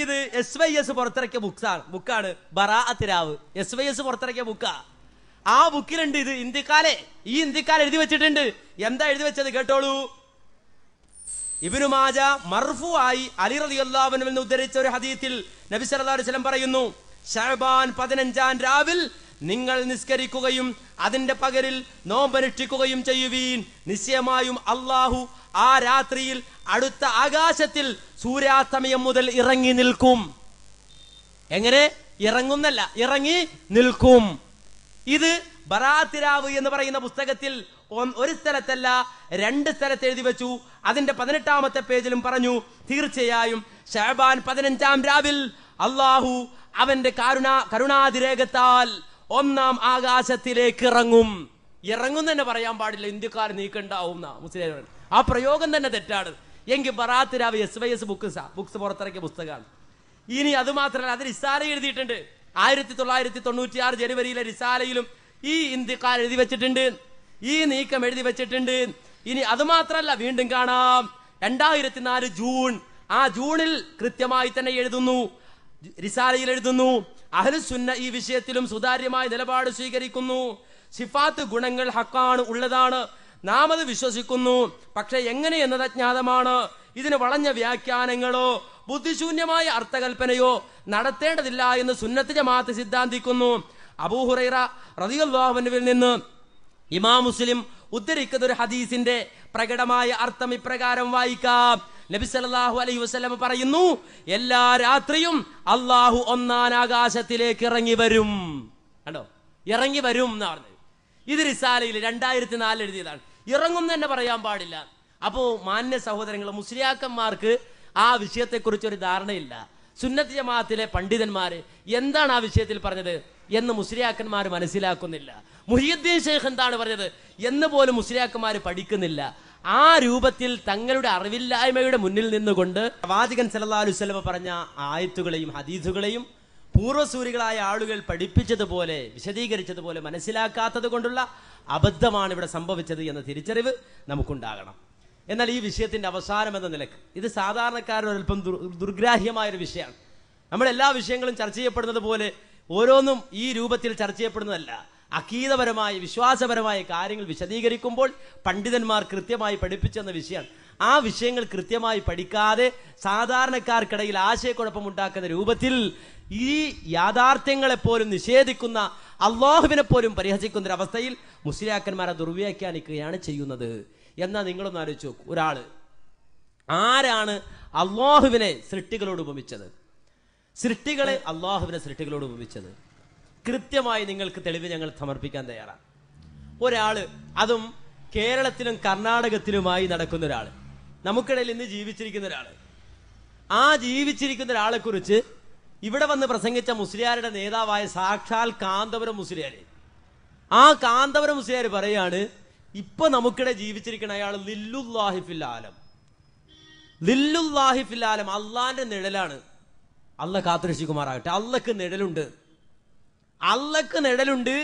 ഇത് എസ് വൈ എസ് പുറത്തിറക്കിയ ബുക്സാണ് ബുക്കാണ് ബറാഅത്തിരാവ് എസ് വൈ എസ് പുറത്തിറക്കിയ ബുക്കാ ആ ബുക്കിലുണ്ട് ഇത് ഇന്ത്യക്കാലെ ഈ ഇന്ത്യക്കാൽ എഴുതി വെച്ചിട്ടുണ്ട് എന്താ എഴുതി വെച്ചത് കേട്ടോളൂ ഇബിനു മാജ മർഫു ആയി അലി റലിയുല്ലാവിനിൽ നിന്ന് ഉദ്ധരിച്ച ഒരു ഹദീത്തിൽ നബി സല്ലല്ലാഹു അലൈഹി വസല്ലം പറയുന്നു ഷർബാൻ പതിനഞ്ചാം രാവിൽ നിങ്ങൾ നിസ്കരിക്കുകയും അതിന്റെ പകരിൽ നോമ്പനുഷ്ഠിക്കുകയും ചെയ്യുവീൻ നിശ്ചയമായും അള്ളാഹു ആ രാത്രിയിൽ അടുത്ത ആകാശത്തിൽ സൂര്യാസ്തമയം മുതൽ ഇറങ്ങി നിൽക്കും എങ്ങനെ ഇറങ്ങുന്നല്ല ഇറങ്ങി നിൽക്കും ഇത് ബറാത്തിരാവ് എന്ന് പറയുന്ന പുസ്തകത്തിൽ ഒരു സ്ഥലത്തല്ല രണ്ട് സ്ഥലത്ത് എഴുതി വെച്ചു അതിന്റെ പതിനെട്ടാമത്തെ പേജിലും പറഞ്ഞു തീർച്ചയായും ഷഹബാൻ പതിനഞ്ചാം രാവിൽ അള്ളാഹു അവന്റെ കരുണ കരുണാതിരേകത്താൽ ഒന്നാം ആകാശത്തിലേക്ക് ഇറങ്ങും ഇറങ്ങും തന്നെ പറയാൻ പാടില്ല ഇന്ത്യക്കാർ നീക്കണ്ടാവും മുസ്ലിം ആ പ്രയോഗം തന്നെ തെറ്റാണ് എങ്കിൽ ബറാത്ത് രാവ് S Y S books books പുറത്തിറക്കിയ പുസ്തകമാണ് ഇനി അത് മാത്രമല്ല അതിൽ ഇസാല എഴുതിയിട്ടുണ്ട് ആയിരത്തി തൊള്ളായിരത്തി തൊണ്ണൂറ്റി ആറ് ജനുവരിയിലെ റിസാലയിലും ഈ ഇന്ത്യക്കാർ എഴുതി വെച്ചിട്ടുണ്ട് ഈ നീക്കം എഴുതി വെച്ചിട്ടുണ്ട് ഇനി അത് മാത്രല്ല വീണ്ടും കാണാം രണ്ടായിരത്തി നാല് ജൂൺ ആ ജൂണിൽ കൃത്യമായി തന്നെ എഴുതുന്നു റിസാലയിൽ എഴുതുന്നു അഹലുസുന്ന ഈ വിഷയത്തിലും സുതാര്യമായ നിലപാട് സ്വീകരിക്കുന്നു സിഫാത്ത് ഗുണങ്ങൾ ഹക്കാണ് ഉള്ളതാണ് നാം അത് വിശ്വസിക്കുന്നു പക്ഷെ എങ്ങനെ എന്നത് അജ്ഞാതമാണ് ഇതിന് വളഞ്ഞ വ്യാഖ്യാനങ്ങളോ ബുദ്ധിശൂന്യമായ അർത്ഥകൽപ്പനയോ നടത്തേണ്ടതില്ല എന്ന് സുന്നത്തിന്റെ ജമാഅത്ത് സിദ്ധാന്തിക്കുന്നു അബൂഹുറൈറ റതിയുല്ലാഹുവിനുവിൽ നിന്ന് ഇമാം മുസ്ലിം ഉദ്ധരിക്കുന്ന ഒരു ഹദീസിന്റെ പ്രകടമായ അർത്ഥം ഇപ്രകാരം വായിക്കാം നബി സല്ലല്ലാഹു അലൈഹി വസ്ലം പറയുന്നു എല്ലാ രാത്രിയും അള്ളാഹു ഒന്നാൻ ആകാശത്തിലേക്ക് ഇറങ്ങി വരും കണ്ടോ ഇറങ്ങി വരും എന്ന് പറഞ്ഞു ഇത് റിസാലയിൽ രണ്ടായിരത്തി നാല് എഴുതിയതാണ് ഇറങ്ങും തന്നെ പറയാൻ പാടില്ല അപ്പോൾ മാന്യ സഹോദരങ്ങൾ മുസ്ലിയാക്കന്മാർക്ക് ആ വിഷയത്തെക്കുറിച്ച് ഒരു ധാരണയില്ല സുന്നത്ത് ജമാഅത്തിലെ പണ്ഡിതന്മാര് എന്താണ് ആ വിഷയത്തിൽ പറഞ്ഞത് എന്ന് മുസ്ലിയാക്കന്മാർ മനസ്സിലാക്കുന്നില്ല മുഹിയുദ്ദീൻ ഷെയ്ഖ് എന്താണ് പറഞ്ഞത് എന്ന് പോലും മുസ്ലിയാക്കന്മാർ പഠിക്കുന്നില്ല ആ രൂപത്തിൽ തങ്ങളുടെ അറിവില്ലായ്മയുടെ മുന്നിൽ നിന്നുകൊണ്ട് പ്രവാചകൻ സല്ലാ പറഞ്ഞ ആയത്തുകളെയും ഹദീസുകളെയും പൂർവ്വസൂരികളായ ആളുകൾ പഠിപ്പിച്ചതുപോലെ വിശദീകരിച്ചതുപോലെ മനസ്സിലാക്കാത്തത് കൊണ്ടുള്ള അബദ്ധമാണ് ഇവിടെ സംഭവിച്ചത് എന്ന തിരിച്ചറിവ് നമുക്കുണ്ടാകണം എന്നാൽ ഈ വിഷയത്തിന്റെ അവസാനം എന്ന നിലക്ക് ഇത് സാധാരണക്കാരുടെ അല്പം ദുർഗ്രാഹ്യമായൊരു വിഷയമാണ് നമ്മൾ എല്ലാ വിഷയങ്ങളും ചർച്ച ചെയ്യപ്പെടുന്നത് പോലെ ഓരോന്നും ഈ രൂപത്തിൽ ചർച്ച ചെയ്യപ്പെടുന്നതല്ല അക്കീതപരമായ വിശ്വാസപരമായ കാര്യങ്ങൾ വിശദീകരിക്കുമ്പോൾ പണ്ഡിതന്മാർ കൃത്യമായി പഠിപ്പിച്ചെന്ന വിഷയമാണ് ആ വിഷയങ്ങൾ കൃത്യമായി പഠിക്കാതെ സാധാരണക്കാർക്കിടയിൽ ആശയക്കുഴപ്പം ഉണ്ടാക്കുന്ന രൂപത്തിൽ ഈ യാഥാർത്ഥ്യങ്ങളെപ്പോലും നിഷേധിക്കുന്ന അള്ളാഹുവിനെ പോലും പരിഹസിക്കുന്ന ഒരു അവസ്ഥയിൽ മുസ്ലിയാക്കന്മാരെ ദുർവ്യാഖ്യാനിക്കുകയാണ് ചെയ്യുന്നത് എന്നാൽ നിങ്ങളൊന്ന് ആലോചിച്ച് നോക്കൂ ഒരാള് ആരാണ് അള്ളാഹുവിനെ സൃഷ്ടികളോട് ഉപമിച്ചത് സൃഷ്ടികളെ അള്ളാഹുവിനെ സൃഷ്ടികളോട് ഉപമിച്ചത് കൃത്യമായി നിങ്ങൾക്ക് തെളിവ് ഞങ്ങൾ സമർപ്പിക്കാൻ തയ്യാറാണ് ഒരാൾ അതും കേരളത്തിലും കർണാടകത്തിലുമായി നടക്കുന്ന ഒരാൾ നമുക്കിടയിൽ ഇന്ന് ജീവിച്ചിരിക്കുന്ന ഒരാൾ ആ ജീവിച്ചിരിക്കുന്ന ഒരാളെ കുറിച്ച് ഇവിടെ വന്ന് പ്രസംഗിച്ച മുസ്ലിയാരുടെ നേതാവായ സാക്ഷാൽ കാന്തപുരം മുസ്ലിയാരെ ആ കാന്തപുരം മുസ്ലിയാർ പറയാണ് ഇപ്പൊ നമുക്കിടെ ജീവിച്ചിരിക്കുന്ന അയാൾ ലില്ലുല്ലാഹിഫിൽ ആലം ലില്ലുല്ലാഹിഫിൽ ആലം അള്ളാന്റെ നിഴലാണ് അല്ല കാത്തുരക്ഷിക്കുമാറാകട്ടെ അല്ലക്ക് നിഴലുണ്ട് അള്ളക്ക് നിഴലുണ്ട്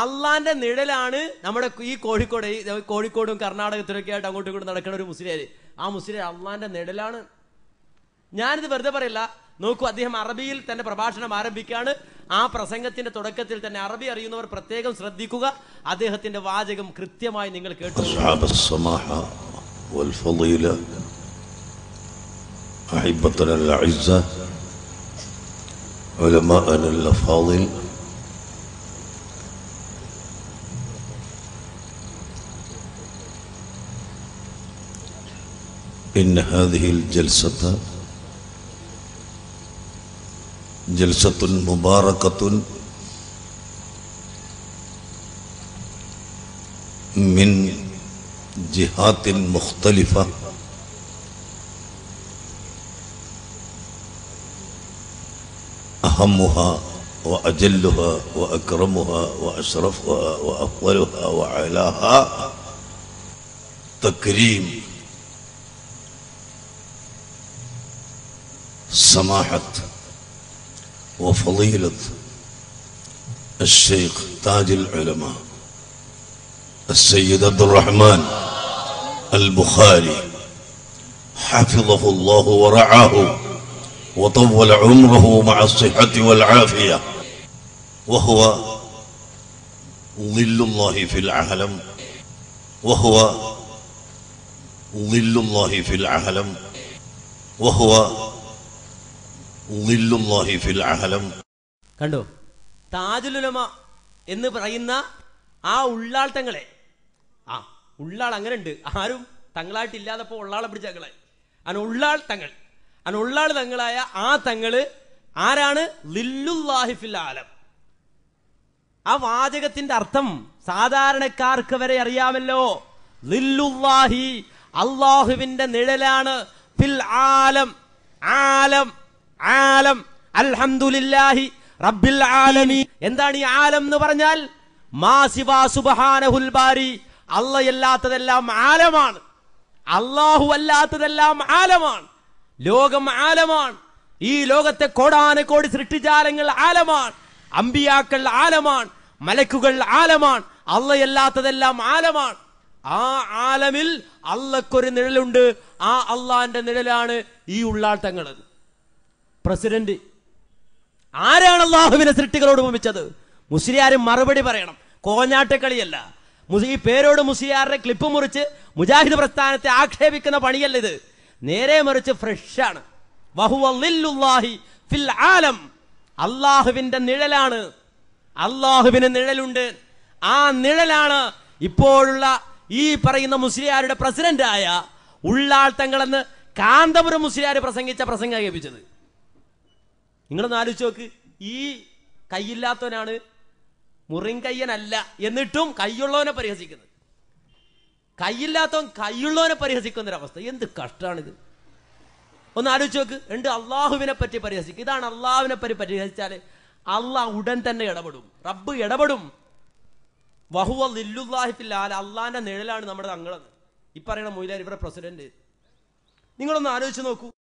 അള്ളാന്റെ നിഴലാണ് നമ്മുടെ ഈ കോഴിക്കോട് കോഴിക്കോടും കർണാടകത്തിലൊക്കെ ആയിട്ട് അങ്ങോട്ടും ഇങ്ങോട്ടും നടക്കുന്ന ഒരു മുസ്ലിം ആ മുസ്ലിം അള്ളാന്റെ നിഴലാണ് ഞാനിത് വെറുതെ പറയില്ല നോക്കൂ അദ്ദേഹം അറബിയിൽ തന്റെ പ്രഭാഷണം ആരംഭിക്കുകയാണ് ആ പ്രസംഗത്തിന്റെ തുടക്കത്തിൽ തന്നെ അറബി അറിയുന്നവർ പ്രത്യേകം ശ്രദ്ധിക്കുക അദ്ദേഹത്തിന്റെ വാചകം കൃത്യമായി നിങ്ങൾ കേട്ടു إن هذه الجلسة جلسة مباركة من جهات مختلفة أهمها وأجلها وأكرمها وأشرفها وأفضلها وعلاها تكريم سماحة وفضيلة الشيخ تاج العلماء السيد عبد الرحمن البخاري حفظه الله ورعاه وطول عمره مع الصحة والعافية وهو ظل الله في العالم وهو ظل الله في العالم وهو കണ്ടോ താജുലുലമ എന്ന് പറയുന്ന ആ തങ്ങളെ ആ ഉള്ളാൾ അങ്ങനെ ഉണ്ട് ആരും ഇല്ലാതപ്പോ ഉള്ളാളെ പിടിച്ച തങ്ങളെ അന ഉള്ളാൾ തങ്ങൾ അന ഉള്ളാൾ തങ്ങളായ ആ തങ്ങള് ആരാണ് ലില്ലുല്ലാഹിഫിൽ ആലം ആ വാചകത്തിന്റെ അർത്ഥം സാധാരണക്കാർക്ക് വരെ അറിയാമല്ലോ ലില്ലുല്ലാഹി അള്ളാഹുവിന്റെ നിഴലാണ് ഫിൽ ആലം ആലം ആലം അൽഹംദുലില്ലാഹി റബ്ബിൽ ആലമി എന്താണ് ഈ ആലം എന്ന് പറഞ്ഞാൽ മാസിബ സുബഹാനഹുൽ ബാരി ആലമാണ് അള്ളാഹു അല്ലാത്തതെല്ലാം ആലമാണ് ലോകം ആലമാണ് ഈ ലോകത്തെ കോടി സൃഷ്ടിജാലങ്ങൾ ആലമാണ് അമ്പിയാക്കൾ ആലമാണ് മലക്കുകൾ ആലമാണ് അള്ളയല്ലാത്തതെല്ലാം ആലമാണ് ആ ആലമിൽ അള്ളക്കൊരു നിഴലുണ്ട് ആ അള്ളാന്റെ നിഴലാണ് ഈ ഉള്ളാട്ടങ്ങളെന്ന് പ്രസിഡന്റ് ആരാണ് അള്ളാഹുവിനെ സൃഷ്ടികളോട് ഉപമിച്ചത് മുസ്ലിയാരും മറുപടി പറയണം കോഞ്ഞാട്ടക്കളിയല്ല ഈ പേരോട് മുസ്ലിയാരുടെ ക്ലിപ്പ് മുറിച്ച് മുജാഹിദ് പ്രസ്ഥാനത്തെ ആക്ഷേപിക്കുന്ന പണിയല്ല ഇത് നേരെ മറിച്ച് ഫ്രഷാണ് ഫിൽ ആലം അള്ളാഹുവിന്റെ നിഴലാണ് അള്ളാഹുവിന് നിഴലുണ്ട് ആ നിഴലാണ് ഇപ്പോഴുള്ള ഈ പറയുന്ന മുസ്ലിയാരുടെ പ്രസിഡന്റായ ഉള്ളാൾ തങ്ങളെന്ന് കാന്തപുരം മുസ്ലിയാർ പ്രസംഗിച്ച പ്രസംഗം കേൾപ്പിച്ചത് നിങ്ങളൊന്ന് ആലോചിച്ച് നോക്ക് ഈ കൈയില്ലാത്തവനാണ് മുറിങ്കയ്യനല്ല എന്നിട്ടും കൈയുള്ളവനെ പരിഹസിക്കുന്നത് കൈയില്ലാത്തവൻ കൈയുള്ളവനെ പരിഹസിക്കുന്ന ഒരവസ്ഥ എന്ത് കഷ്ടമാണിത് ഒന്ന് ആലോചിച്ച് നോക്ക് രണ്ട് അള്ളാഹുവിനെ പറ്റി പരിഹസിക്കും ഇതാണ് അള്ളാഹുവിനെ പറ്റി പരിഹസിച്ചാൽ അള്ളാഹ് ഉടൻ തന്നെ ഇടപെടും റബ്ബ് ഇടപെടും വഹുവ ലില്ലുല്ലാഹിഫില്ല അള്ളാഹിന്റെ നിഴലാണ് നമ്മുടെ തങ്ങളത് ഈ പറയുന്ന മൊയിലാർ ഇവരുടെ പ്രസിഡന്റ് നിങ്ങളൊന്ന് ആലോചിച്ച് നോക്കൂ